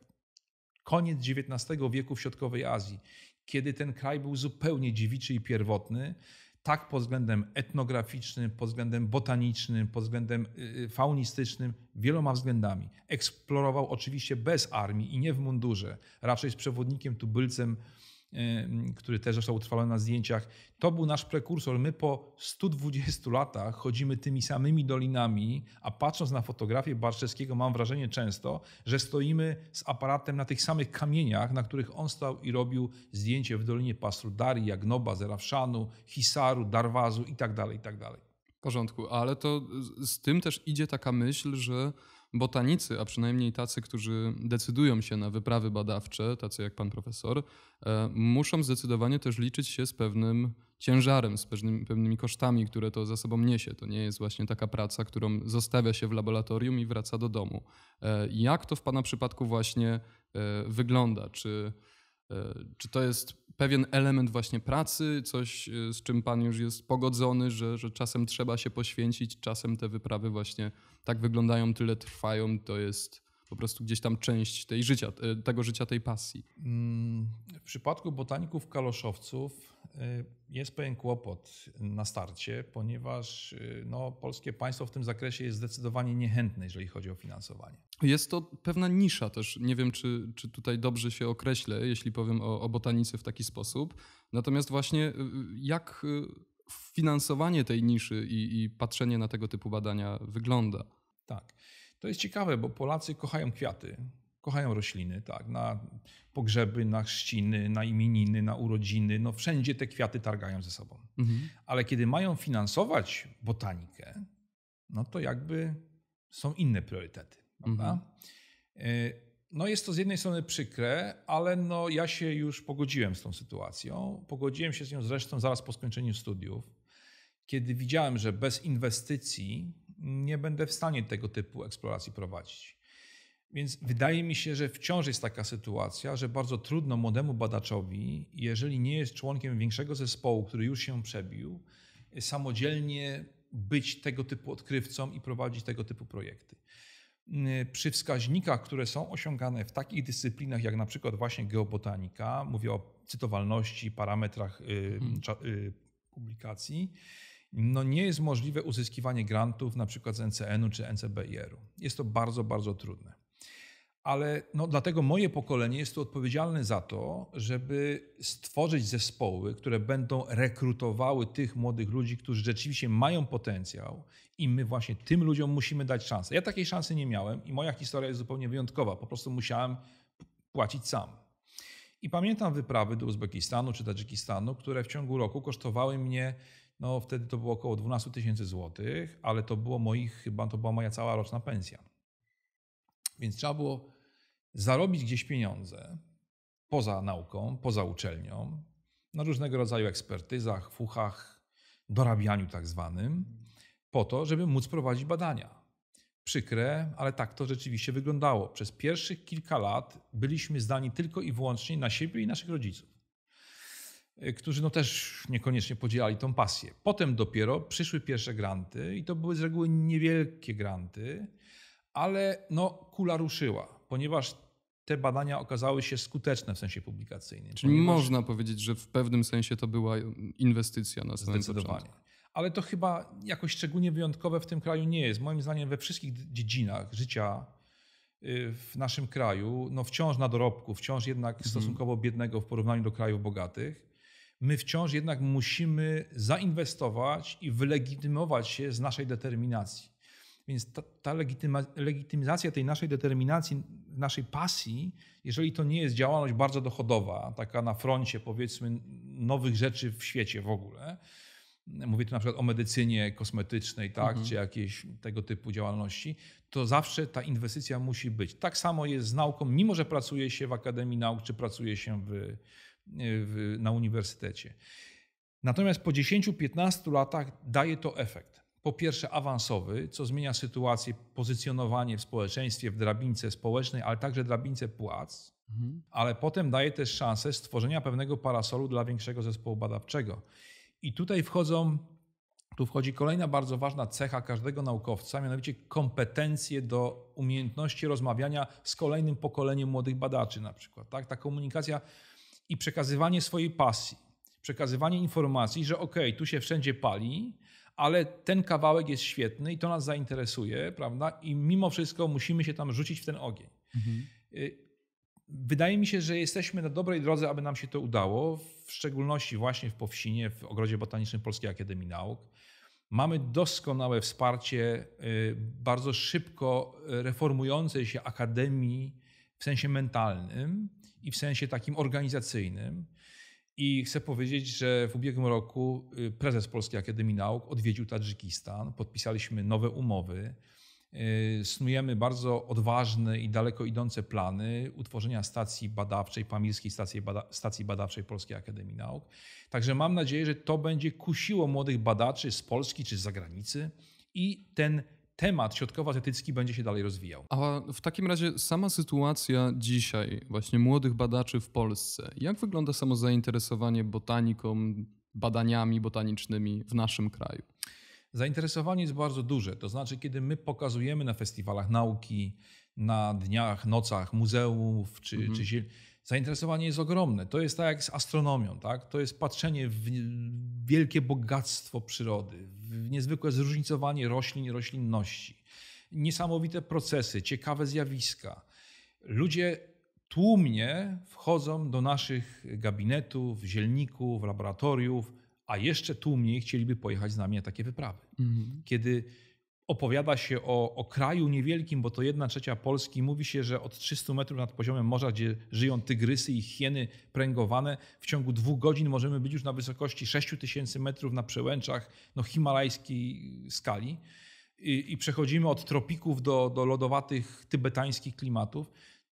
S2: koniec XIX wieku w środkowej Azji, kiedy ten kraj był zupełnie dziewiczy i pierwotny, tak pod względem etnograficznym, pod względem botanicznym, pod względem y, y, faunistycznym, wieloma względami. Eksplorował oczywiście bez armii i nie w mundurze, raczej z przewodnikiem tubylcem który też został utrwalony na zdjęciach, to był nasz prekursor. My po 120 latach chodzimy tymi samymi dolinami, a patrząc na fotografię Barczewskiego mam wrażenie często, że stoimy z aparatem na tych samych kamieniach, na których on stał i robił zdjęcie w Dolinie Pasrudari, Jagnoba, Zerawszanu, Hisaru, Darwazu itd., tak itd. Tak
S1: w porządku, ale to z tym też idzie taka myśl, że botanicy, a przynajmniej tacy, którzy decydują się na wyprawy badawcze, tacy jak pan profesor, e, muszą zdecydowanie też liczyć się z pewnym ciężarem, z pewnymi, pewnymi kosztami, które to za sobą niesie. To nie jest właśnie taka praca, którą zostawia się w laboratorium i wraca do domu. E, jak to w pana przypadku właśnie e, wygląda? Czy, czy to jest pewien element właśnie pracy, coś e, z czym pan już jest pogodzony, że, że czasem trzeba się poświęcić, czasem te wyprawy właśnie tak wyglądają, tyle trwają, to jest po prostu gdzieś tam część tej życia, e, tego życia, tej pasji.
S2: Mm, w przypadku botaników kaloszowców e, jest pewien kłopot na starcie, ponieważ e, no, polskie państwo w tym zakresie jest zdecydowanie niechętne, jeżeli chodzi o finansowanie.
S1: Jest to pewna nisza też. Nie wiem, czy, czy tutaj dobrze się określę, jeśli powiem o, o w taki sposób. Natomiast właśnie jak finansowanie tej niszy i, i patrzenie na tego typu badania wygląda? Tak. To jest ciekawe, bo Polacy kochają kwiaty,
S2: kochają rośliny, tak, na pogrzeby, na chrzciny, na imieniny, na urodziny, no wszędzie te kwiaty targają ze sobą. Mhm. Ale kiedy mają finansować botanikę, no to jakby są inne priorytety, prawda? Mhm. E, no jest to z jednej strony przykre, ale no ja się już pogodziłem z tą sytuacją. Pogodziłem się z nią zresztą zaraz po skończeniu studiów, kiedy widziałem, że bez inwestycji nie będę w stanie tego typu eksploracji prowadzić. Więc wydaje mi się, że wciąż jest taka sytuacja, że bardzo trudno młodemu badaczowi, jeżeli nie jest członkiem większego zespołu, który już się przebił, samodzielnie być tego typu odkrywcą i prowadzić tego typu projekty. Przy wskaźnikach, które są osiągane w takich dyscyplinach jak na przykład właśnie geobotanika, mówię o cytowalności, parametrach hmm. publikacji, no nie jest możliwe uzyskiwanie grantów na przykład z NCN-u czy NCBIR-u. Jest to bardzo, bardzo trudne. Ale no, dlatego moje pokolenie jest tu odpowiedzialne za to, żeby stworzyć zespoły, które będą rekrutowały tych młodych ludzi, którzy rzeczywiście mają potencjał i my właśnie tym ludziom musimy dać szansę. Ja takiej szansy nie miałem i moja historia jest zupełnie wyjątkowa. Po prostu musiałem płacić sam. I pamiętam wyprawy do Uzbekistanu czy Tadżykistanu, które w ciągu roku kosztowały mnie no wtedy to było około 12 tysięcy złotych, ale to było moich, chyba to była moja cała roczna pensja. Więc trzeba było zarobić gdzieś pieniądze poza nauką, poza uczelnią, na różnego rodzaju ekspertyzach, fuchach, dorabianiu tak zwanym, po to, żeby móc prowadzić badania. Przykre, ale tak to rzeczywiście wyglądało. Przez pierwszych kilka lat byliśmy zdani tylko i wyłącznie na siebie i naszych rodziców. Y, którzy no też niekoniecznie podzielali tą pasję. Potem dopiero przyszły pierwsze granty i to były z reguły niewielkie granty, ale no kula ruszyła, ponieważ te badania okazały się skuteczne w sensie publikacyjnym. Czyli ponieważ... można
S1: powiedzieć, że w pewnym sensie to była inwestycja na samym Zdecydowanie. Początku.
S2: Ale to chyba jakoś szczególnie wyjątkowe w tym kraju nie jest. Moim zdaniem we wszystkich dziedzinach życia y, w naszym kraju, no wciąż na dorobku, wciąż jednak mhm. stosunkowo biednego w porównaniu do krajów bogatych, my wciąż jednak musimy zainwestować i wylegitymować się z naszej determinacji. Więc ta, ta legityma, legitymizacja tej naszej determinacji, naszej pasji, jeżeli to nie jest działalność bardzo dochodowa, taka na froncie powiedzmy nowych rzeczy w świecie w ogóle, mówię tu na przykład o medycynie kosmetycznej, tak, mhm. czy jakiejś tego typu działalności, to zawsze ta inwestycja musi być. Tak samo jest z nauką, mimo że pracuje się w Akademii Nauk, czy pracuje się w, E, na uniwersytecie. Natomiast po 10-15 latach daje to efekt. Po pierwsze awansowy, co zmienia sytuację, pozycjonowanie w społeczeństwie, w drabince społecznej, ale także drabince płac, mhm. ale potem daje też szansę stworzenia pewnego parasolu dla większego zespołu badawczego. I tutaj wchodzą, tu wchodzi kolejna bardzo ważna cecha każdego naukowca, mianowicie kompetencje do umiejętności rozmawiania z kolejnym pokoleniem młodych badaczy na przykład. Tak? Ta komunikacja i przekazywanie swojej pasji, przekazywanie informacji, że okej, okay, tu się wszędzie pali, ale ten kawałek jest świetny i to nas zainteresuje, prawda? I mimo wszystko musimy się tam rzucić w ten ogień. Mhm. Y, wydaje mi się, że jesteśmy na dobrej drodze, aby nam się to udało, w szczególności właśnie w Powsinie, w Ogrodzie Botanicznym Polskiej Akademii Nauk. Mamy doskonałe wsparcie y, bardzo szybko y, reformującej się akademii w sensie mentalnym, i w sensie takim organizacyjnym. I chcę powiedzieć, że w ubiegłym roku y, prezes Polskiej Akademii Nauk odwiedził Tadżykistan, podpisaliśmy nowe umowy. Y, snujemy bardzo odważne i daleko idące plany utworzenia stacji badawczej, Pamirskiej stacji, bada stacji Badawczej Polskiej Akademii Nauk. Także mam nadzieję, że to będzie kusiło młodych badaczy z Polski czy z zagranicy i ten temat środkowoazjatycki będzie się dalej rozwijał.
S1: A w takim razie sama sytuacja dzisiaj właśnie młodych badaczy w Polsce. Jak wygląda samo zainteresowanie botaniką, badaniami botanicznymi w naszym kraju?
S2: Zainteresowanie jest bardzo duże. To znaczy, kiedy my pokazujemy na festiwalach nauki, na dniach, nocach muzeów czy, mhm. czy Zainteresowanie jest ogromne. To jest tak jak z astronomią, tak? To jest patrzenie w wielkie bogactwo przyrody, w niezwykłe zróżnicowanie roślin i roślinności, niesamowite procesy, ciekawe zjawiska. Ludzie tłumnie wchodzą do naszych gabinetów, zielników, laboratoriów, a jeszcze tłumniej chcieliby pojechać z nami na takie wyprawy. Mhm. Kiedy opowiada się o, o kraju niewielkim, bo to jedna trzecia Polski. Mówi się, że od 300 metrów nad poziomem morza, gdzie żyją tygrysy i hieny pręgowane, w ciągu dwóch godzin możemy być już na wysokości 6000 metrów na przełęczach no, himalajskiej skali. I, I, przechodzimy od tropików do, do lodowatych tybetańskich klimatów,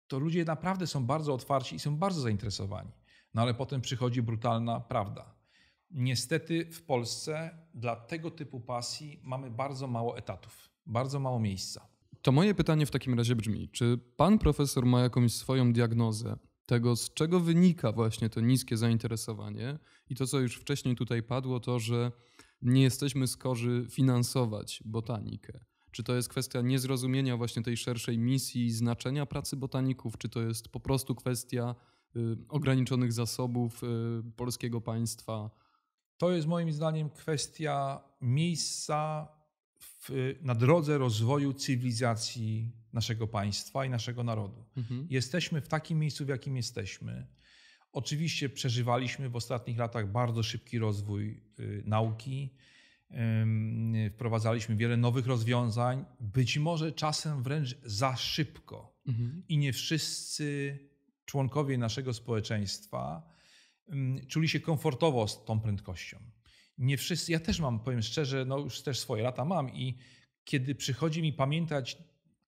S2: to ludzie naprawdę są bardzo otwarci i są bardzo zainteresowani. No ale potem przychodzi brutalna prawda Niestety w Polsce dla tego typu pasji mamy bardzo mało
S1: etatów, bardzo mało miejsca. To moje pytanie w takim razie brzmi: czy pan profesor ma jakąś swoją diagnozę tego, z czego wynika właśnie to niskie zainteresowanie i to, co już wcześniej tutaj padło, to, że nie jesteśmy skorzy finansować botanikę? Czy to jest kwestia niezrozumienia właśnie tej szerszej misji i znaczenia pracy botaników, czy to jest po prostu kwestia y, ograniczonych zasobów y, polskiego państwa? To jest moim zdaniem kwestia
S2: miejsca w, na drodze rozwoju cywilizacji naszego państwa i naszego narodu. Mhm. Jesteśmy w takim miejscu, w jakim jesteśmy. Oczywiście przeżywaliśmy w ostatnich latach bardzo szybki rozwój y, nauki. Wprowadzaliśmy wiele nowych rozwiązań, być może czasem wręcz za szybko. Mhm. I nie wszyscy członkowie naszego społeczeństwa czuli się komfortowo z tą prędkością. Nie wszyscy, ja też mam, powiem szczerze, no już też swoje lata mam i kiedy przychodzi mi pamiętać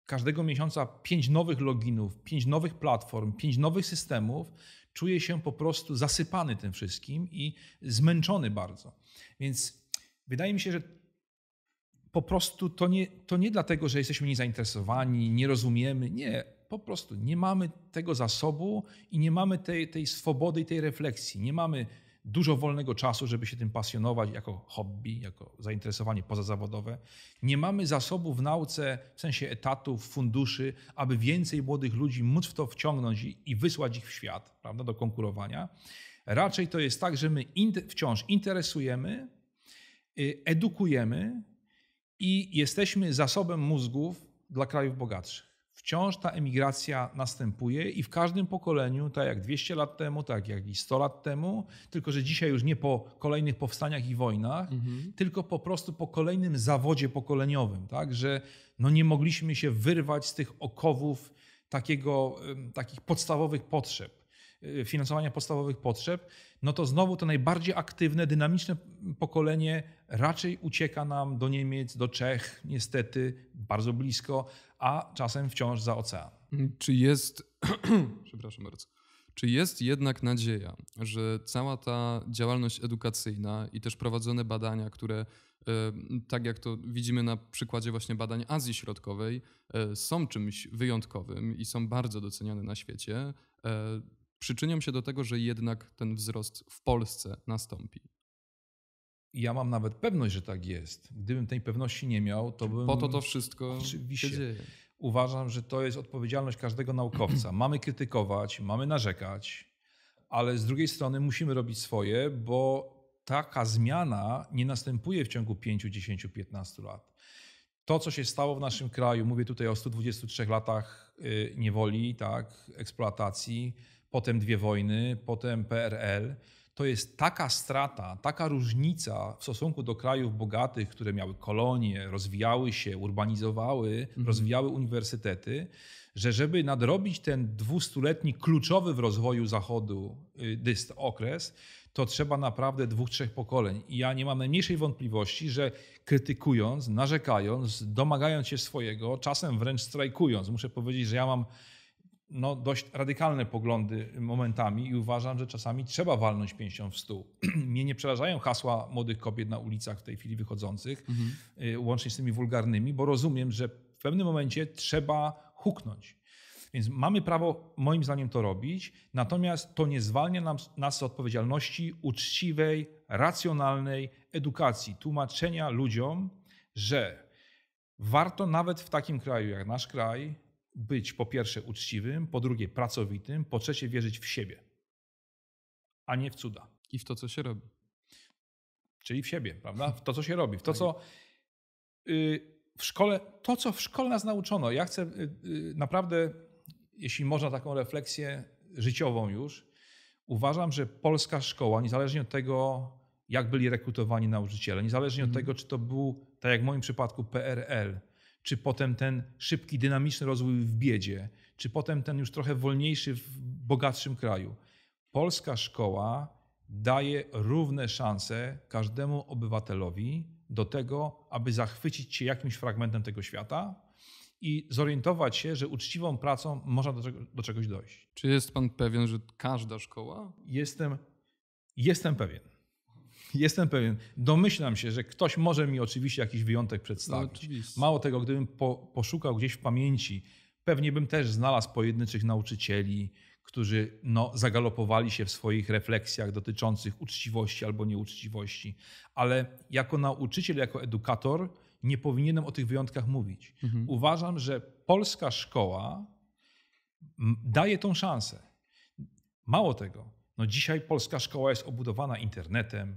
S2: każdego miesiąca pięć nowych loginów, pięć nowych platform, pięć nowych systemów, czuję się po prostu zasypany tym wszystkim i zmęczony bardzo. Więc wydaje mi się, że po prostu to nie, to nie dlatego, że jesteśmy niezainteresowani, nie rozumiemy. Nie, po prostu nie mamy tego zasobu i nie mamy tej, tej swobody i tej refleksji. Nie mamy dużo wolnego czasu, żeby się tym pasjonować jako hobby, jako zainteresowanie pozazawodowe. Nie mamy zasobu w nauce w sensie etatów, funduszy, aby więcej młodych ludzi móc w to wciągnąć i, i wysłać ich w świat, prawda, do konkurowania. Raczej to jest tak, że my wciąż interesujemy, y, edukujemy i jesteśmy zasobem mózgów dla krajów bogatszych wciąż ta emigracja następuje i w każdym pokoleniu, tak jak 200 lat temu, tak jak i 100 lat temu, tylko że dzisiaj już nie po kolejnych powstaniach i wojnach, mhm. tylko po prostu po kolejnym zawodzie pokoleniowym, tak, że no nie mogliśmy się wyrwać z tych okowów takiego, takich podstawowych potrzeb. Y, finansowania podstawowych potrzeb, no to znowu to najbardziej aktywne, dynamiczne pokolenie raczej ucieka nam do Niemiec, do Czech,
S1: niestety bardzo blisko, a czasem wciąż za ocean. Czy jest, przepraszam bardzo, czy jest jednak nadzieja, że cała ta działalność edukacyjna i też prowadzone badania, które y, tak jak to widzimy na przykładzie właśnie badań Azji Środkowej, y, są czymś wyjątkowym i są bardzo doceniane na świecie, przyczynią się do tego, że jednak ten wzrost w Polsce nastąpi.
S2: Ja mam nawet pewność, że tak jest. Gdybym tej pewności nie miał, to bym. Po to to wszystko oczywiście. się dzieje. Uważam, że to jest odpowiedzialność każdego naukowca. mamy krytykować, mamy narzekać, ale z drugiej strony musimy robić swoje, bo taka zmiana nie następuje w ciągu 5, 10, 15 lat. To, co się stało w naszym kraju, mówię tutaj o 123 latach y, niewoli, tak, eksploatacji, potem dwie wojny, potem PRL. To jest taka strata, taka różnica w stosunku do krajów bogatych, które miały kolonie, rozwijały się, urbanizowały, mhm. rozwijały uniwersytety, że żeby nadrobić ten dwustuletni kluczowy w rozwoju Zachodu y, dyst okres, to trzeba naprawdę dwóch, trzech pokoleń. I ja nie mam najmniejszej wątpliwości, że krytykując, narzekając, domagając się swojego, czasem wręcz strajkując, muszę powiedzieć, że ja mam no, dość radykalne poglądy momentami i uważam, że czasami trzeba walnąć pięścią w stół. Mnie nie przerażają hasła młodych kobiet na ulicach w tej chwili wychodzących, mhm. Y, łącznie z tymi wulgarnymi, bo rozumiem, że w pewnym momencie trzeba huknąć. Więc mamy prawo, moim zdaniem, to robić, natomiast to nie zwalnia nam, nas z odpowiedzialności uczciwej, racjonalnej edukacji, tłumaczenia ludziom, że warto nawet w takim kraju jak nasz kraj być po pierwsze uczciwym, po drugie pracowitym, po trzecie wierzyć w siebie, a nie w cuda. I w to, co się robi. Czyli w siebie, prawda? W to, co się robi, w to, tak. co y, w szkole, to, co w szkole nas nauczono. Ja chcę y, y, naprawdę, jeśli można, taką refleksję życiową już. Uważam, że polska szkoła, niezależnie od tego, jak byli rekrutowani nauczyciele, niezależnie od mhm. tego, czy to był, tak jak w moim przypadku, PRL, czy potem ten szybki, dynamiczny rozwój w biedzie, czy potem ten już trochę wolniejszy w bogatszym kraju. Polska szkoła daje równe szanse każdemu obywatelowi do tego, aby zachwycić się jakimś fragmentem tego świata i zorientować się, że uczciwą pracą można do, czegoś dojść. Czy jest pan pewien, że każda szkoła? Jestem, jestem pewien jestem pewien, domyślam się, że ktoś może mi oczywiście jakiś wyjątek przedstawić. No, Mało tego, gdybym po, poszukał gdzieś w pamięci, pewnie bym też znalazł pojedynczych nauczycieli, którzy no, zagalopowali się w swoich refleksjach dotyczących uczciwości albo nieuczciwości. Ale jako nauczyciel, jako edukator nie powinienem o tych wyjątkach mówić. Mhm. Uważam, że polska szkoła daje tą szansę. Mało tego, no dzisiaj polska szkoła jest obudowana internetem,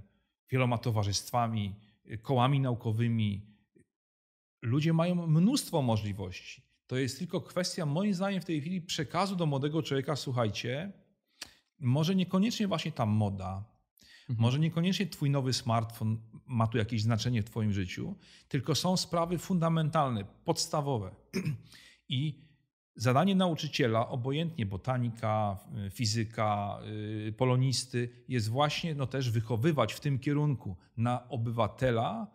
S2: wieloma towarzystwami, y, kołami naukowymi. Ludzie mają mnóstwo możliwości. To jest tylko kwestia, moim zdaniem, w tej chwili przekazu do młodego człowieka: słuchajcie, może niekoniecznie właśnie ta moda, mhm. może niekoniecznie Twój nowy smartfon ma tu jakieś znaczenie w Twoim życiu, tylko są sprawy fundamentalne, podstawowe. I Zadanie nauczyciela, obojętnie botanika, fizyka, y, polonisty, jest właśnie no, też wychowywać w tym kierunku na obywatela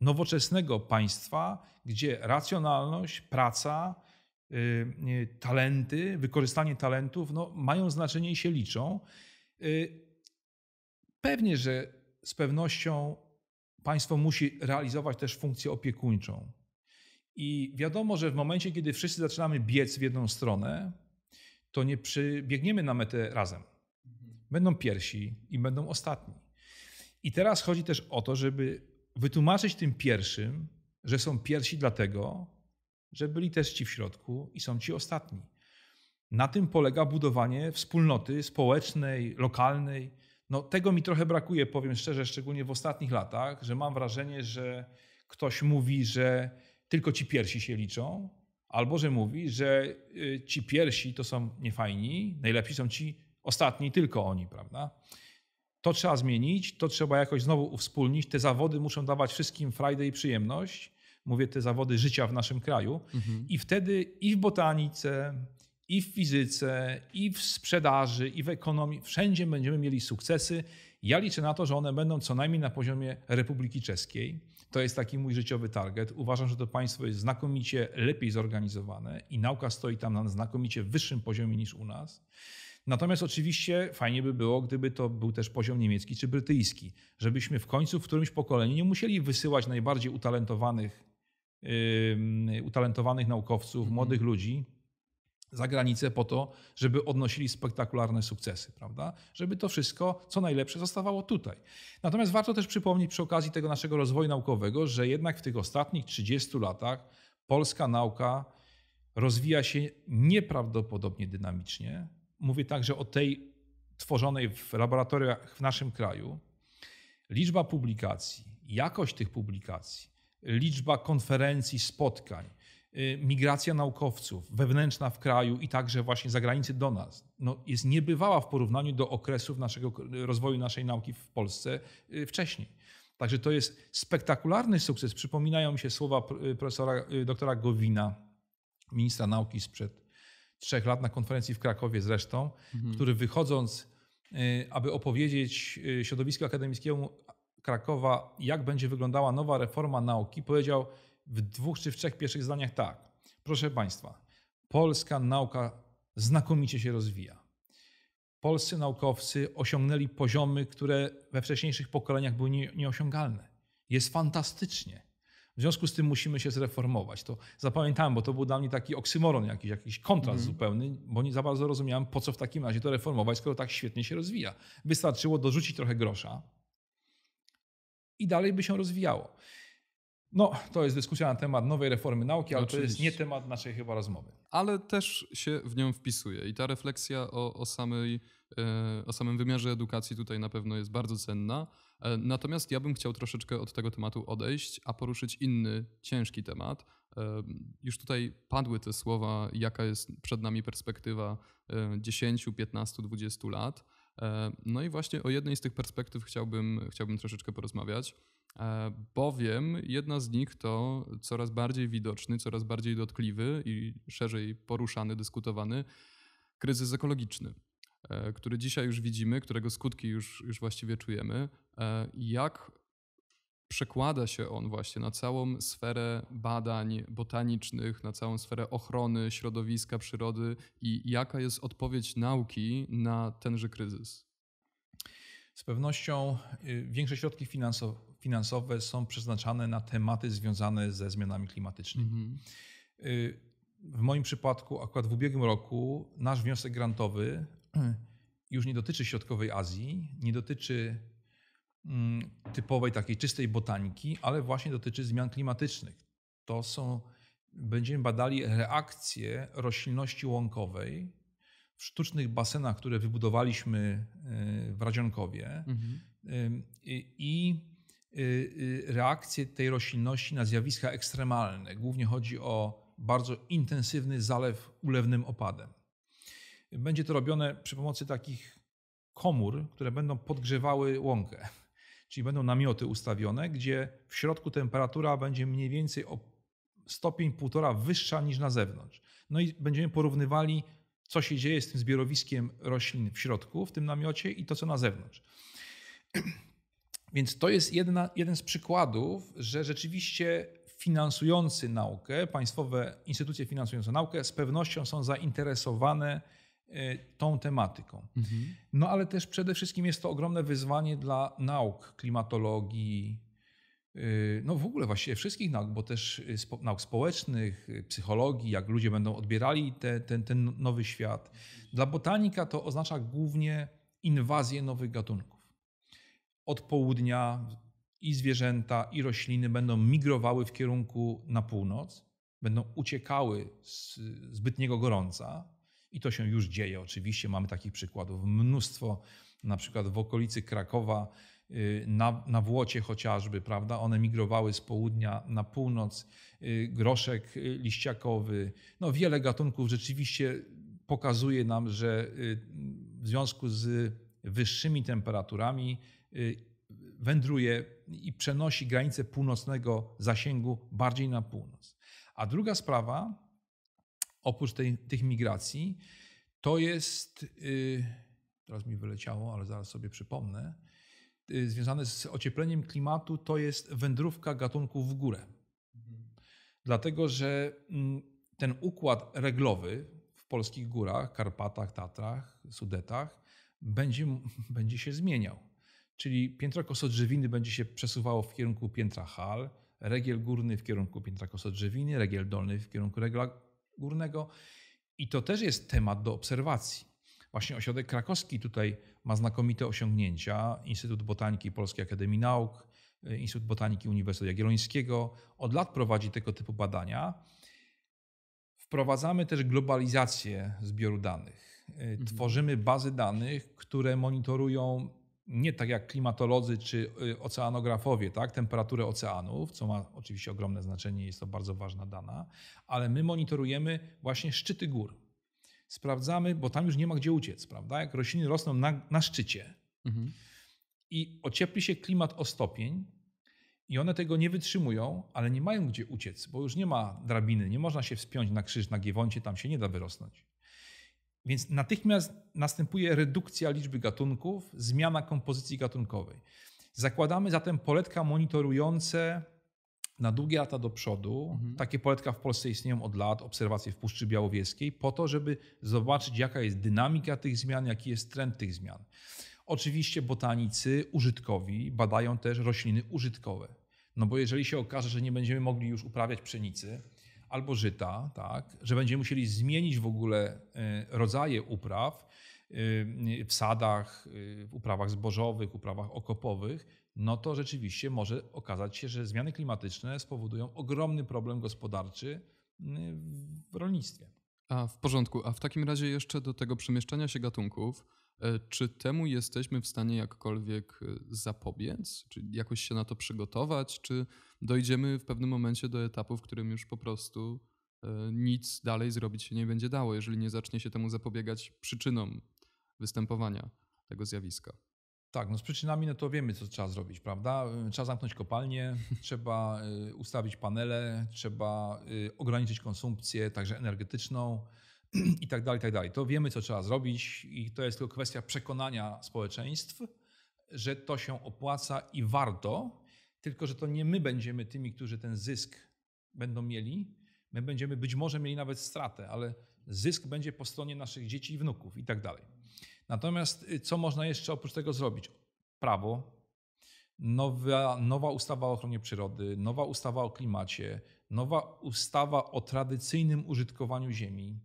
S2: nowoczesnego państwa, gdzie racjonalność, praca, y, y, talenty, wykorzystanie talentów no, mają znaczenie i się liczą. Pewnie, że z pewnością państwo musi realizować też funkcję opiekuńczą i wiadomo, że w momencie, kiedy wszyscy zaczynamy biec w jedną stronę, to nie przybiegniemy na metę razem. Mhm. Będą pierwsi i będą ostatni. I teraz chodzi też o to, żeby wytłumaczyć tym pierwszym, że są pierwsi dlatego, że byli też ci w środku i są ci ostatni. Na tym polega budowanie wspólnoty społecznej, lokalnej. No, tego mi trochę brakuje, powiem szczerze, szczególnie w ostatnich latach, że mam wrażenie, że ktoś mówi, że tylko ci piersi się liczą, albo że mówi, że y, ci piersi to są niefajni, najlepsi są ci ostatni, tylko oni, prawda? To trzeba zmienić, to trzeba jakoś znowu uwspólnić. Te zawody muszą dawać wszystkim frajdę i przyjemność. Mówię te zawody życia w naszym kraju. Mhm. I wtedy i w botanice, i w fizyce, i w sprzedaży, i w ekonomii, wszędzie będziemy mieli sukcesy ja liczę na to, że one będą co najmniej na poziomie Republiki Czeskiej. To jest taki mój życiowy target. Uważam, że to państwo jest znakomicie lepiej zorganizowane i nauka stoi tam na znakomicie wyższym poziomie niż u nas. Natomiast oczywiście fajnie by było, gdyby to był też poziom niemiecki czy brytyjski, żebyśmy w końcu w którymś pokoleniu nie musieli wysyłać najbardziej utalentowanych, yy, utalentowanych naukowców, mm -hmm. młodych ludzi za granicę po to, żeby odnosili spektakularne sukcesy, prawda? Żeby to wszystko, co najlepsze, zostawało tutaj. Natomiast warto też przypomnieć przy okazji tego naszego rozwoju naukowego, że jednak w tych ostatnich 30 latach polska nauka rozwija się nieprawdopodobnie dynamicznie. Mówię także o tej tworzonej w laboratoriach w naszym kraju. Liczba publikacji, jakość tych publikacji, liczba konferencji, spotkań, Y, migracja naukowców wewnętrzna w kraju i także właśnie za granicę do nas no, jest niebywała w porównaniu do okresów naszego, rozwoju naszej nauki w Polsce y, wcześniej. Także to jest spektakularny sukces. Przypominają mi się słowa y, profesora doktora Gowina, ministra nauki sprzed trzech lat na konferencji w Krakowie zresztą, mhm. który wychodząc, aby opowiedzieć środowisku akademickiemu Krakowa, jak będzie wyglądała nowa reforma nauki, powiedział – w dwóch czy w trzech pierwszych zdaniach tak. Proszę Państwa, polska nauka znakomicie się rozwija. Polscy naukowcy osiągnęli poziomy, które we wcześniejszych pokoleniach były nieosiągalne. Jest fantastycznie. W związku z tym musimy się zreformować. To zapamiętałem, bo to był dla mnie taki oksymoron, jakiś, jakiś kontrast mm. zupełny, bo nie za bardzo rozumiałem, po co w takim razie to reformować, skoro tak świetnie się rozwija. Wystarczyło dorzucić trochę grosza i dalej by się rozwijało. No, to jest dyskusja na temat nowej reformy nauki, ale Oczywiście. to jest nie
S1: temat naszej chyba rozmowy. Ale też się w nią wpisuje i ta refleksja o, o, samej, e, o samym wymiarze edukacji tutaj na pewno jest bardzo cenna. E, natomiast ja bym chciał troszeczkę od tego tematu odejść, a poruszyć inny ciężki temat. E, już tutaj padły te słowa, jaka jest przed nami perspektywa 10, 15, 20 lat. No i właśnie o jednej z tych perspektyw chciałbym, chciałbym troszeczkę porozmawiać. E, bowiem jedna z nich to coraz bardziej widoczny, coraz bardziej dotkliwy i szerzej poruszany, dyskutowany kryzys ekologiczny, e, który dzisiaj już widzimy, którego skutki już, już właściwie czujemy. E, jak przekłada się on właśnie na całą sferę badań botanicznych, na całą sferę ochrony środowiska, przyrody i jaka jest odpowiedź nauki na tenże kryzys?
S2: Z pewnością y, większe środki finansowe są przeznaczane na tematy związane ze zmianami klimatycznymi. Mm -hmm. W moim przypadku, akurat w ubiegłym roku, nasz wniosek grantowy już nie dotyczy Środkowej Azji, nie dotyczy mm, typowej takiej czystej botaniki, ale właśnie dotyczy zmian klimatycznych. To są, będziemy badali reakcje roślinności łąkowej w sztucznych basenach, które wybudowaliśmy e, w Radzionkowie mhm. i y, y, reakcję tej roślinności na zjawiska ekstremalne. Głównie chodzi o bardzo intensywny zalew ulewnym opadem. Będzie to robione przy pomocy takich komór, które będą podgrzewały łąkę. Czyli będą namioty ustawione, gdzie w środku temperatura będzie mniej więcej o stopień półtora wyższa niż na zewnątrz. No i będziemy porównywali co się dzieje z tym zbiorowiskiem roślin w środku, w tym namiocie i to, co na zewnątrz. Więc to jest jedna, jeden z przykładów, że rzeczywiście finansujący naukę, państwowe instytucje finansujące naukę z pewnością są zainteresowane e, tą tematyką. Mhm. No ale też przede wszystkim jest to ogromne wyzwanie dla nauk klimatologii, Y, no w ogóle właściwie wszystkich nauk, bo też y, nauk społecznych, y, psychologii, jak ludzie będą odbierali te, ten, ten nowy świat. Dla botanika to oznacza głównie inwazję nowych gatunków. Od południa i zwierzęta, i rośliny będą migrowały w kierunku na północ, będą uciekały z zbytniego gorąca. I to się już dzieje. Oczywiście mamy takich przykładów mnóstwo, na przykład w okolicy Krakowa Y, na, na Włocie chociażby, prawda? One migrowały z południa na północ, y, groszek y, liściakowy. No wiele gatunków rzeczywiście pokazuje nam, że w związku z wyższymi temperaturami wędruje i przenosi granice północnego zasięgu bardziej na północ. A druga sprawa, oprócz tej, tych migracji, to jest, teraz mi wyleciało, ale zaraz sobie przypomnę, Y, związane z ociepleniem klimatu to jest wędrówka gatunków w górę. Dlatego, że mm, ten układ reglowy w polskich górach, Karpatach, Tatrach, Sudetach będzie, będzie się zmieniał. Czyli piętro kosodrzewiny będzie się przesuwało w kierunku piętra hal, regiel górny w kierunku piętra kosodrzewiny, regiel dolny w kierunku regla górnego. I to też jest temat do obserwacji. Właśnie ośrodek krakowski tutaj ma znakomite osiągnięcia. Instytut Botaniki Polskiej Akademii Nauk, y, Instytut Botaniki Uniwersytetu Jagiellońskiego od lat prowadzi tego typu badania. Wprowadzamy też globalizację zbioru danych. Y, mhm. Tworzymy bazy danych, które monitorują nie tak jak klimatolodzy czy y, oceanografowie, tak, temperaturę oceanów, co ma oczywiście ogromne znaczenie, jest to bardzo ważna dana, ale my monitorujemy właśnie szczyty gór sprawdzamy, bo tam już nie ma gdzie uciec, prawda? Jak rośliny rosną na, na szczycie mhm. i ociepli się klimat o stopień, i one tego nie wytrzymują, ale nie mają gdzie uciec, bo już nie ma drabiny, nie można się wspiąć na krzyż, na giewoncie, tam się nie da wyrosnąć. Więc natychmiast następuje redukcja liczby gatunków, zmiana kompozycji gatunkowej. Zakładamy zatem poletka monitorujące na długie lata do przodu. Mhm. Takie poletka w Polsce istnieją od lat, obserwacje w Puszczy Białowieskiej, po to, żeby zobaczyć, jaka jest dynamika tych zmian, jaki jest trend tych zmian. Oczywiście botanicy użytkowi badają też rośliny użytkowe. No bo jeżeli się okaże, że nie będziemy mogli już uprawiać pszenicy albo żyta, tak, że będziemy musieli zmienić w ogóle e, rodzaje upraw e, w sadach, e, w uprawach zbożowych, uprawach okopowych, no to rzeczywiście może okazać się, że zmiany klimatyczne spowodują ogromny problem gospodarczy
S1: y, w rolnictwie. A w porządku, a w takim razie jeszcze do tego przemieszczania się gatunków, e, czy temu jesteśmy w stanie jakkolwiek e, zapobiec, czy jakoś się na to przygotować, czy dojdziemy w pewnym momencie do etapu, w którym już po prostu e, nic dalej zrobić się nie będzie dało, jeżeli nie zacznie się temu zapobiegać przyczynom występowania tego zjawiska? Tak, no z przyczynami no to wiemy, co trzeba
S2: zrobić, prawda? Y, trzeba zamknąć kopalnie, trzeba y, ustawić panele, trzeba y, ograniczyć konsumpcję, także energetyczną i tak dalej, tak dalej. To wiemy, co trzeba zrobić i to jest tylko kwestia przekonania społeczeństw, że to się opłaca i warto, tylko że to nie my będziemy tymi, którzy ten zysk będą mieli. My będziemy być może mieli nawet stratę, ale zysk będzie po stronie naszych dzieci i wnuków i tak dalej. Natomiast y, co można jeszcze oprócz tego zrobić? Prawo, nowa, nowa ustawa o ochronie przyrody, nowa ustawa o klimacie, nowa ustawa o tradycyjnym użytkowaniu ziemi.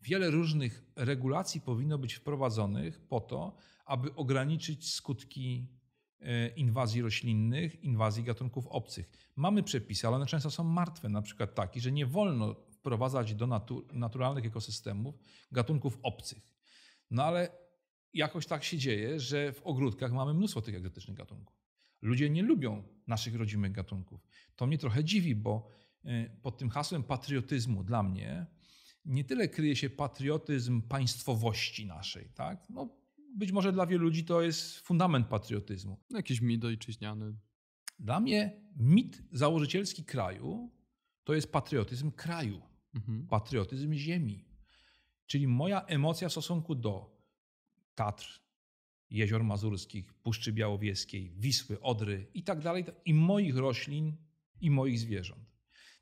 S2: Wiele różnych regulacji powinno być wprowadzonych po to, aby ograniczyć skutki e, inwazji roślinnych, inwazji gatunków obcych. Mamy przepisy, ale one często są martwe, na przykład taki, że nie wolno wprowadzać do naturalnych ekosystemów gatunków obcych. No ale jakoś tak się dzieje, że w ogródkach mamy mnóstwo tych egzotycznych gatunków. Ludzie nie lubią naszych rodzimych gatunków. To mnie trochę dziwi, bo y, pod tym hasłem patriotyzmu dla mnie nie tyle kryje się patriotyzm państwowości naszej, tak? No, być może dla wielu ludzi to jest fundament patriotyzmu. Jakiś mit ojczyźniany. Dla mnie mit założycielski kraju to jest patriotyzm kraju, mhm. patriotyzm ziemi. Czyli moja emocja w stosunku do Tatr, Jezior Mazurskich, Puszczy Białowieskiej, Wisły, Odry i tak dalej, i moich roślin, i moich zwierząt.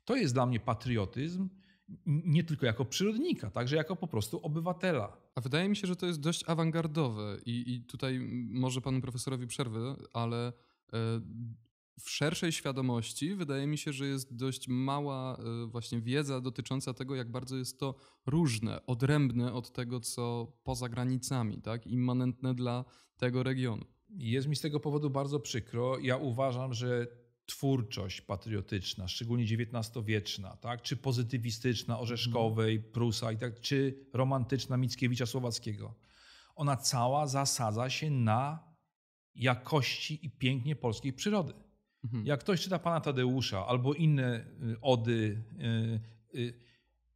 S2: To jest dla mnie patriotyzm,
S1: nie tylko jako przyrodnika, także jako po prostu obywatela. A wydaje mi się, że to jest dość awangardowe i, i tutaj może panu profesorowi przerwę, ale e, w szerszej świadomości wydaje mi się, że jest dość mała e, właśnie wiedza dotycząca tego, jak bardzo jest to różne, odrębne od tego, co poza granicami, tak, immanentne dla tego regionu. Jest mi z tego powodu bardzo przykro.
S2: Ja uważam, że twórczość patriotyczna, szczególnie XIX-wieczna, tak? czy pozytywistyczna mhm. Orzeszkowej, Prusa, i tak, czy romantyczna Mickiewicza Słowackiego, ona cała zasadza się na jakości i pięknie polskiej przyrody. Mhm. Jak ktoś czyta Pana Tadeusza albo inne y, ody, y, y,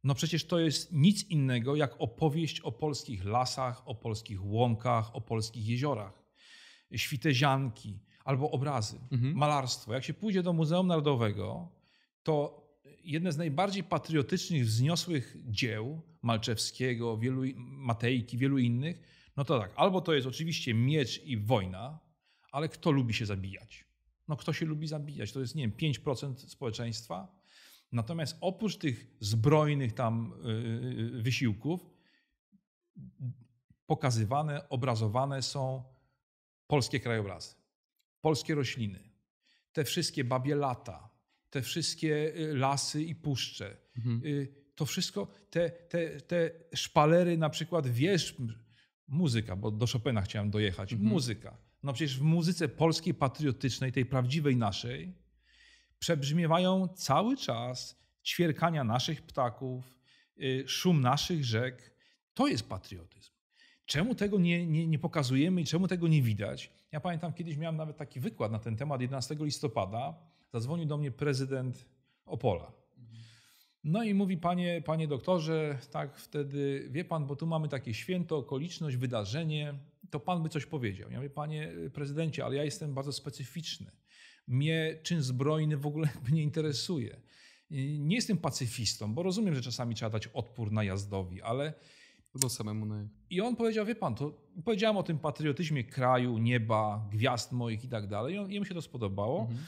S2: no przecież to jest nic innego jak opowieść o polskich lasach, o polskich łąkach, o polskich jeziorach, świtezianki albo obrazy, mhm. malarstwo. Jak się pójdzie do Muzeum Narodowego, to jedne z najbardziej patriotycznych, wzniosłych dzieł Malczewskiego, wielu, Matejki, wielu innych, no to tak, albo to jest oczywiście miecz i wojna, ale kto lubi się zabijać? No kto się lubi zabijać? To jest, nie wiem, 5% społeczeństwa. Natomiast oprócz tych zbrojnych tam yy, yy, wysiłków, pokazywane, obrazowane są polskie krajobrazy, polskie rośliny, te wszystkie babie lata, te wszystkie y, lasy i puszcze. Mhm. Y, to wszystko, te, te, te szpalery na przykład Wiesz muzyka, bo do Chopina chciałem dojechać, mhm. muzyka no przecież w muzyce polskiej patriotycznej, tej prawdziwej naszej, przebrzmiewają cały czas ćwierkania naszych ptaków, y, szum naszych rzek. To jest patriotyzm. Czemu tego nie, nie, nie pokazujemy i czemu tego nie widać? Ja pamiętam, kiedyś miałem nawet taki wykład na ten temat. 11 listopada zadzwonił do mnie prezydent Opola. No i mówi, panie, panie doktorze, tak wtedy, wie pan, bo tu mamy takie święto, okoliczność, wydarzenie, to pan by coś powiedział. Ja mówię, panie y, prezydencie, ale ja jestem bardzo specyficzny. Mnie czyn zbrojny w ogóle nie interesuje. Y, nie jestem pacyfistą, bo rozumiem, że czasami trzeba dać odpór najazdowi, ale do samemu nie. I on powiedział, wie pan, to powiedziałem o tym patriotyzmie kraju, nieba, gwiazd moich i tak dalej. I mi się to spodobało. Mhm.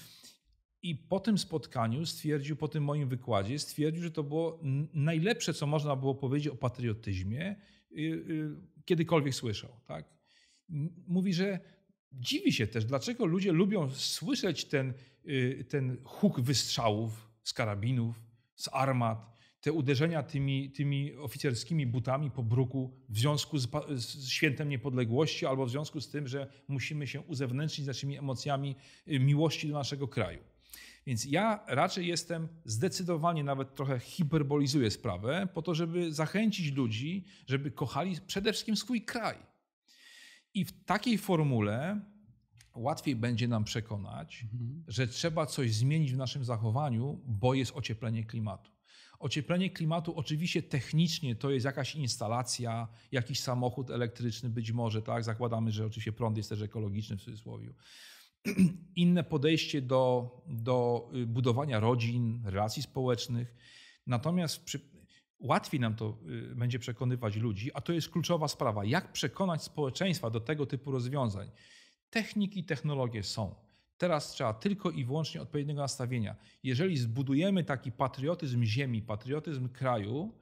S2: I po tym spotkaniu stwierdził, po tym moim wykładzie, stwierdził, że to było najlepsze, co można było powiedzieć o patriotyzmie, y, kiedykolwiek słyszał. Tak? mówi, że dziwi się też, dlaczego ludzie lubią słyszeć ten, y, ten huk wystrzałów z karabinów, z armat, te uderzenia tymi, tymi oficerskimi butami po bruku w związku z, z, świętem niepodległości albo w związku z tym, że musimy się uzewnętrznić naszymi emocjami y, miłości do naszego kraju. Więc ja raczej jestem zdecydowanie, nawet trochę hiperbolizuję sprawę, po to, żeby zachęcić ludzi, żeby kochali przede wszystkim swój kraj i w takiej formule łatwiej będzie nam przekonać, mhm. że trzeba coś zmienić w naszym zachowaniu, bo jest ocieplenie klimatu. Ocieplenie klimatu oczywiście technicznie to jest jakaś instalacja, jakiś samochód elektryczny być może, tak? Zakładamy, że oczywiście prąd jest też ekologiczny w cudzysłowie. Inne podejście do, do y, budowania rodzin, relacji społecznych. Natomiast przy, Łatwiej nam to y, będzie przekonywać ludzi, a to jest kluczowa sprawa. Jak przekonać społeczeństwa do tego typu rozwiązań? Techniki, i technologie są. Teraz trzeba tylko i wyłącznie odpowiedniego nastawienia. Jeżeli zbudujemy taki patriotyzm ziemi, patriotyzm kraju,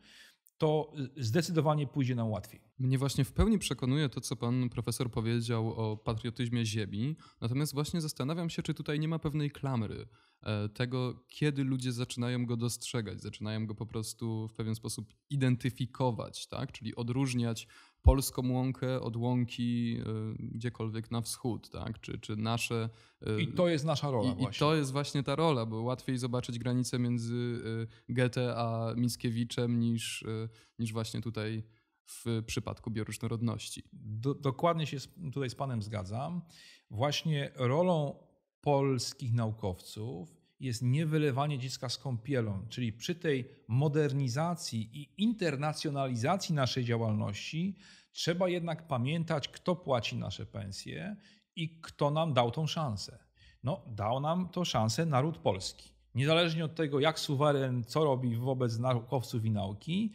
S2: to y, zdecydowanie pójdzie nam łatwiej.
S1: Mnie właśnie w pełni przekonuje to, co pan profesor powiedział o patriotyzmie ziemi, natomiast właśnie zastanawiam się, czy tutaj nie ma pewnej klamry e, tego, kiedy ludzie zaczynają go dostrzegać, zaczynają go po prostu w pewien sposób identyfikować, tak? czyli odróżniać polską łąkę od łąki e, gdziekolwiek na wschód, tak? czy, czy nasze... E, I to jest nasza rola i, właśnie. I to jest właśnie ta rola, bo łatwiej zobaczyć granicę między Goethe a Mickiewiczem niż, niż właśnie tutaj w przypadku bioróżnorodności. Do, dokładnie się tutaj z Panem zgadzam. Właśnie rolą
S2: polskich naukowców jest niewylewanie dziecka z kąpielą, czyli przy tej modernizacji i internacjonalizacji naszej działalności trzeba jednak pamiętać, kto płaci nasze pensje i kto nam dał tą szansę. No, dał nam to szansę naród polski. Niezależnie od tego, jak suweren, co robi wobec naukowców i nauki,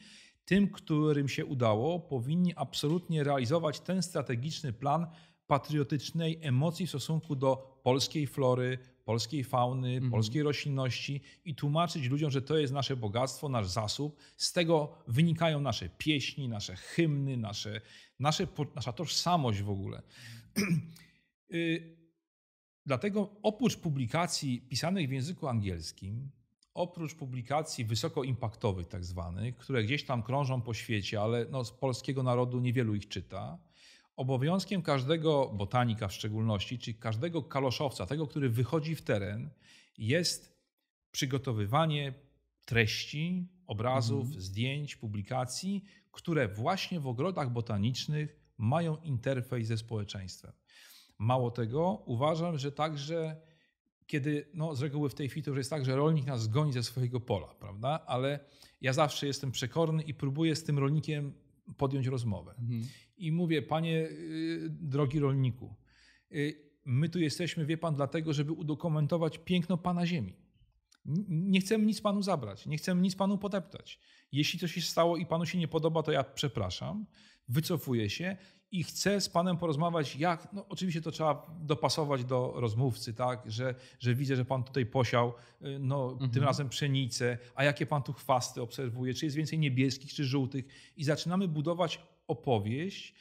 S2: tym, którym się udało, powinni absolutnie realizować ten strategiczny plan patriotycznej emocji w stosunku do polskiej flory, polskiej fauny, mhm. polskiej roślinności i tłumaczyć ludziom, że to jest nasze bogactwo, nasz zasób. Z tego wynikają nasze pieśni, nasze hymny, nasze, nasze, nasza tożsamość w ogóle. Y, dlatego oprócz publikacji pisanych w języku angielskim, oprócz publikacji wysokoimpaktowych, tak zwanych, które gdzieś tam krążą po świecie, ale no, z polskiego narodu niewielu ich czyta, obowiązkiem każdego botanika w szczególności, czy każdego kaloszowca, tego, który wychodzi w teren, jest przygotowywanie treści, obrazów, mm. zdjęć, publikacji, które właśnie w ogrodach botanicznych mają interfejs ze społeczeństwem. Mało tego, uważam, że także kiedy no, z reguły w tej chwili to już jest tak, że rolnik nas zgoni ze swojego pola, prawda? Ale ja zawsze jestem przekorny i próbuję z tym rolnikiem podjąć rozmowę. Mhm. I mówię, panie y, drogi rolniku, y, my tu jesteśmy, wie pan, dlatego, żeby udokumentować piękno pana ziemi. Nie chcemy nic panu zabrać, nie chcemy nic panu podeptać. Jeśli coś się stało i panu się nie podoba, to ja przepraszam, wycofuję się i chcę z Panem porozmawiać, jak, no oczywiście to trzeba dopasować do rozmówcy, tak, że, że widzę, że Pan tutaj posiał, y, no mhm. tym razem pszenicę, a jakie Pan tu chwasty obserwuje, czy jest więcej niebieskich, czy żółtych i zaczynamy budować opowieść.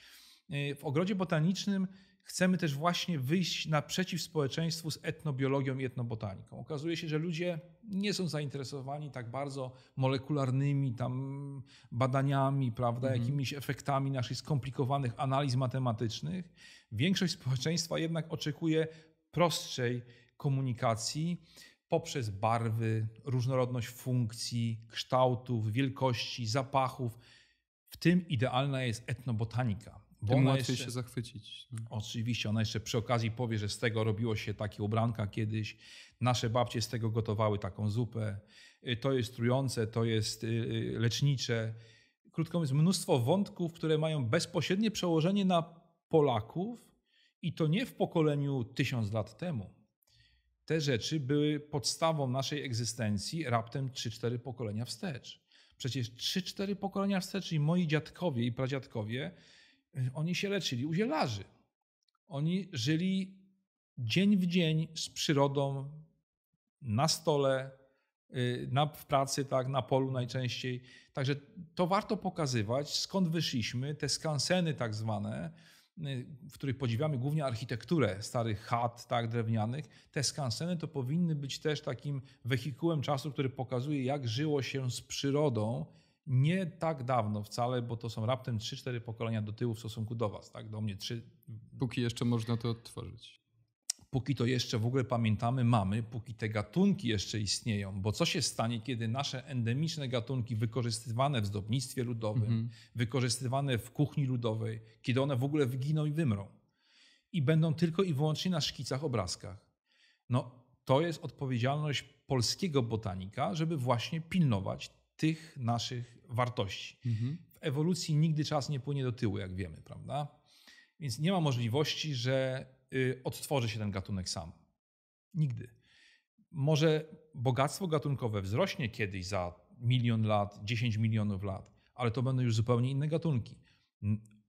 S2: Y, w ogrodzie botanicznym chcemy też właśnie wyjść naprzeciw społeczeństwu z etnobiologią i etnobotaniką. Okazuje się, że ludzie nie są zainteresowani tak bardzo molekularnymi tam badaniami, prawda, mhm. jakimiś efektami naszych skomplikowanych analiz matematycznych. Większość społeczeństwa jednak oczekuje prostszej komunikacji, poprzez barwy, różnorodność funkcji, kształtów, wielkości, zapachów. W tym idealna jest etnobotanika. Tym łatwiej jeszcze, się zachwycić. No. Oczywiście, ona jeszcze przy okazji powie, że z tego robiło się takie ubranka kiedyś. Nasze babcie z tego gotowały taką zupę. Y, to jest trujące, to jest y, y, lecznicze. Krótko mówiąc, mnóstwo wątków, które mają bezpośrednie przełożenie na Polaków i to nie w pokoleniu tysiąc lat temu. Te rzeczy były podstawą naszej egzystencji raptem 3-4 pokolenia wstecz. Przecież 3-4 pokolenia wstecz i moi dziadkowie i pradziadkowie oni się leczyli u zielarzy. Oni żyli dzień w dzień z przyrodą, na stole, y, na, w pracy, tak, na polu najczęściej. Także to warto pokazywać, skąd wyszliśmy, te skanseny tak zwane, y, w których podziwiamy głównie architekturę starych chat tak, drewnianych, te skanseny to powinny być też takim wehikułem czasu, który pokazuje, jak żyło się z przyrodą nie tak dawno wcale, bo to są raptem 3-4 pokolenia do tyłu w stosunku do was, tak? Do mnie 3. Póki jeszcze można to odtworzyć. Póki to jeszcze w ogóle pamiętamy, mamy, póki te gatunki jeszcze istnieją, bo co się stanie, kiedy nasze endemiczne gatunki wykorzystywane w zdobnictwie ludowym, mhm. wykorzystywane w kuchni ludowej, kiedy one w ogóle wyginą i wymrą i będą tylko i wyłącznie na szkicach, obrazkach. No, to jest odpowiedzialność polskiego botanika, żeby właśnie pilnować tych naszych wartości. Mhm. W ewolucji nigdy czas nie płynie do tyłu, jak wiemy, prawda? Więc nie ma możliwości, że y, odtworzy się ten gatunek sam. Nigdy. Może bogactwo gatunkowe wzrośnie kiedyś za milion lat, 10 milionów lat, ale to będą już zupełnie inne gatunki.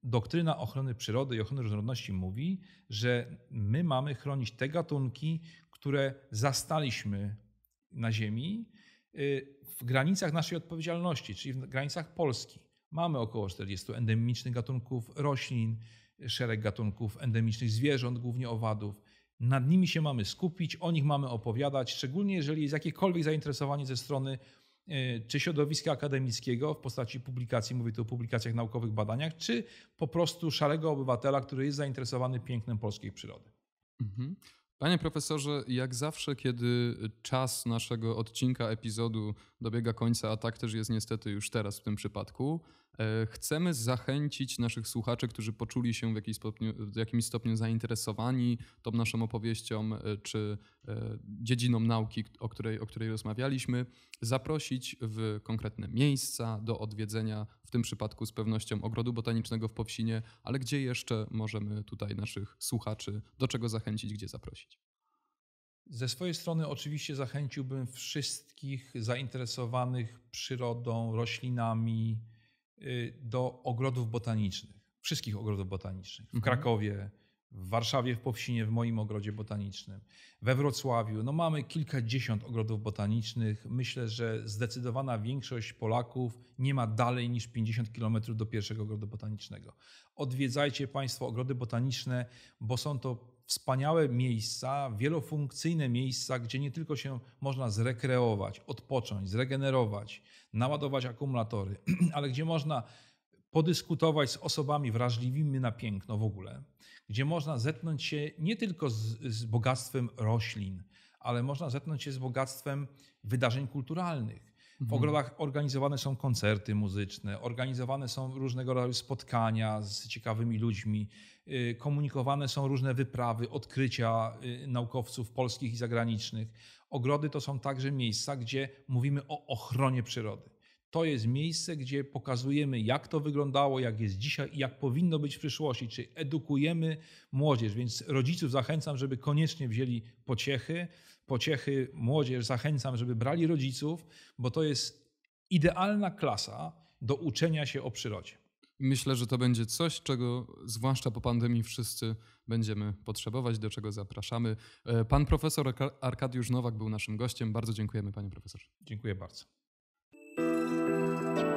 S2: Doktryna ochrony przyrody i ochrony różnorodności mówi, że my mamy chronić te gatunki, które zastaliśmy na Ziemi Y, w granicach naszej odpowiedzialności, czyli w granicach Polski, mamy około 40 endemicznych gatunków roślin, szereg gatunków endemicznych zwierząt, głównie owadów. Nad nimi się mamy skupić, o nich mamy opowiadać, szczególnie jeżeli jest jakiekolwiek zainteresowanie ze strony y, czy środowiska akademickiego w postaci publikacji, mówię tu o publikacjach naukowych, badaniach, czy po prostu szarego obywatela, który jest zainteresowany pięknem polskiej przyrody.
S1: Mhm. Panie profesorze, jak zawsze, kiedy czas naszego odcinka, epizodu dobiega końca, a tak też jest niestety już teraz w tym przypadku, E, chcemy zachęcić naszych słuchaczy, którzy poczuli się w, stopniu, w jakimś stopniu zainteresowani tą naszą opowieścią e, czy e, dziedziną nauki, o której, o której rozmawialiśmy, zaprosić w konkretne miejsca do odwiedzenia, w tym przypadku z pewnością Ogrodu Botanicznego w Powsinie, ale gdzie jeszcze możemy tutaj naszych słuchaczy, do czego zachęcić, gdzie zaprosić?
S2: Ze swojej strony oczywiście zachęciłbym wszystkich zainteresowanych przyrodą, roślinami, Y, do ogrodów botanicznych, wszystkich ogrodów botanicznych w mhm. Krakowie, w Warszawie, w Powsinie, w moim ogrodzie botanicznym, we Wrocławiu. No mamy kilkadziesiąt ogrodów botanicznych. Myślę, że zdecydowana większość Polaków nie ma dalej niż 50 km do pierwszego ogrodu botanicznego. Odwiedzajcie Państwo ogrody botaniczne, bo są to wspaniałe miejsca, wielofunkcyjne miejsca, gdzie nie tylko się można zrekreować, odpocząć, zregenerować, naładować akumulatory, ale gdzie można podyskutować z osobami wrażliwymi na piękno w ogóle, gdzie można zetknąć się nie tylko z, z bogactwem roślin, ale można zetknąć się z bogactwem wydarzeń kulturalnych. W mhm. ogrodach organizowane są koncerty muzyczne, organizowane są różnego rodzaju spotkania z ciekawymi ludźmi, Y, komunikowane są różne wyprawy, odkrycia y, naukowców polskich i zagranicznych. Ogrody to są także miejsca, gdzie mówimy o ochronie przyrody. To jest miejsce, gdzie pokazujemy, jak to wyglądało, jak jest dzisiaj i jak powinno być w przyszłości, Czy edukujemy młodzież. Więc rodziców zachęcam, żeby koniecznie wzięli pociechy. Pociechy młodzież zachęcam, żeby brali rodziców, bo to jest idealna
S1: klasa do uczenia się o przyrodzie. Myślę, że to będzie coś, czego zwłaszcza po pandemii wszyscy będziemy potrzebować, do czego zapraszamy. E, pan profesor Arkadiusz Nowak był naszym gościem. Bardzo dziękujemy, panie profesorze. Dziękuję bardzo.